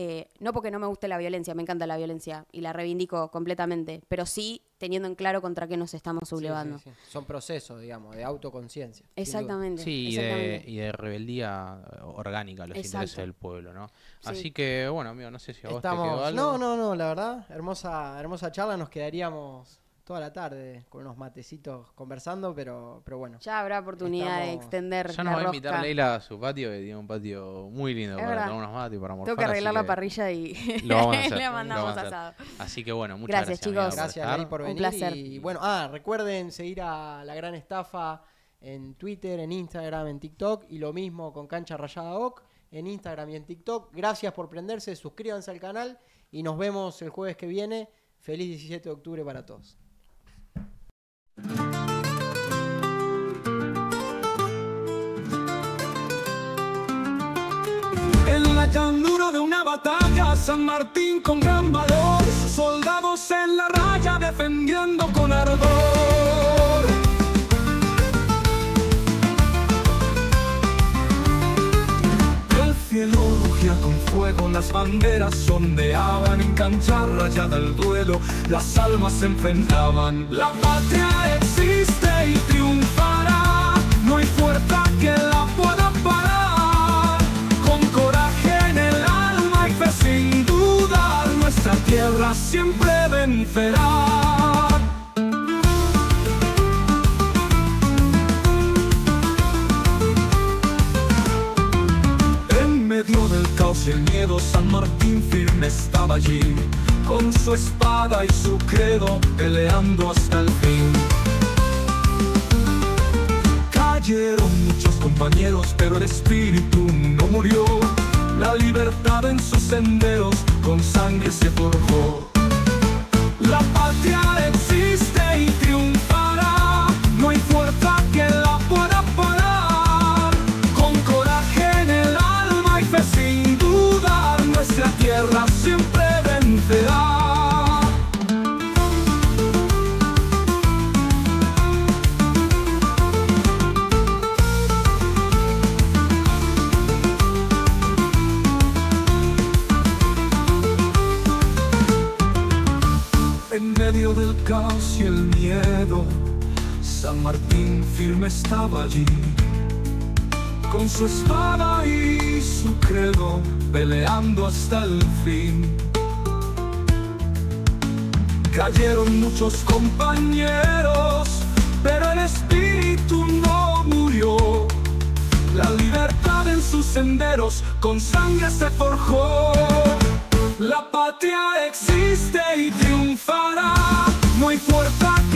E: eh, no porque no me guste la violencia, me encanta la violencia y la reivindico completamente, pero sí teniendo en claro contra qué
A: nos estamos sublevando. Son procesos, digamos, de autoconciencia. Exactamente. Sí, Y,
B: de, rebeldía orgánica, los intereses del pueblo, ¿no? Así que, bueno, amigo, no sé si a vos No,
A: no, no, la verdad, hermosa, hermosa charla, nos quedaríamos toda la tarde con unos matecitos conversando, pero, pero bueno. Ya habrá oportunidad de extender. Ya nos va a invitar
B: Leila a su patio, que tiene un patio muy lindo para unos mates y para morfar. Tengo que arreglar la parrilla y le mandamos asado. Así que bueno, muchas gracias. Gracias, chicos. Gracias, por, por venir. Un placer. Y
A: bueno, ah, recuerden seguir a La Gran Estafa en Twitter, en Instagram, en TikTok y lo mismo con Cancha Rayada Oc en Instagram y en TikTok. Gracias por prenderse, suscríbanse al canal y nos vemos el jueves que viene. Feliz 17 de octubre para todos.
D: En la llanura de una batalla, San Martín con gran valor, soldados en la raya defendiendo con ardor. El cielo con fuego las banderas sondeaban en cancha rayada el duelo, las almas se enfrentaban. La patria existe y triunfará, no hay fuerza que la pueda parar. Con coraje en el alma y fe sin dudar, nuestra tierra siempre vencerá. el miedo, San Martín firme estaba allí, con su espada y su credo, peleando hasta el fin. Cayeron muchos compañeros, pero el espíritu no murió. La libertad en sus senderos con sangre se forjó. La patria estaba allí. Con su espada y su credo, peleando hasta el fin. Cayeron muchos compañeros, pero el espíritu no murió. La libertad en sus senderos con sangre se forjó. La patria existe y triunfará, muy fuerte.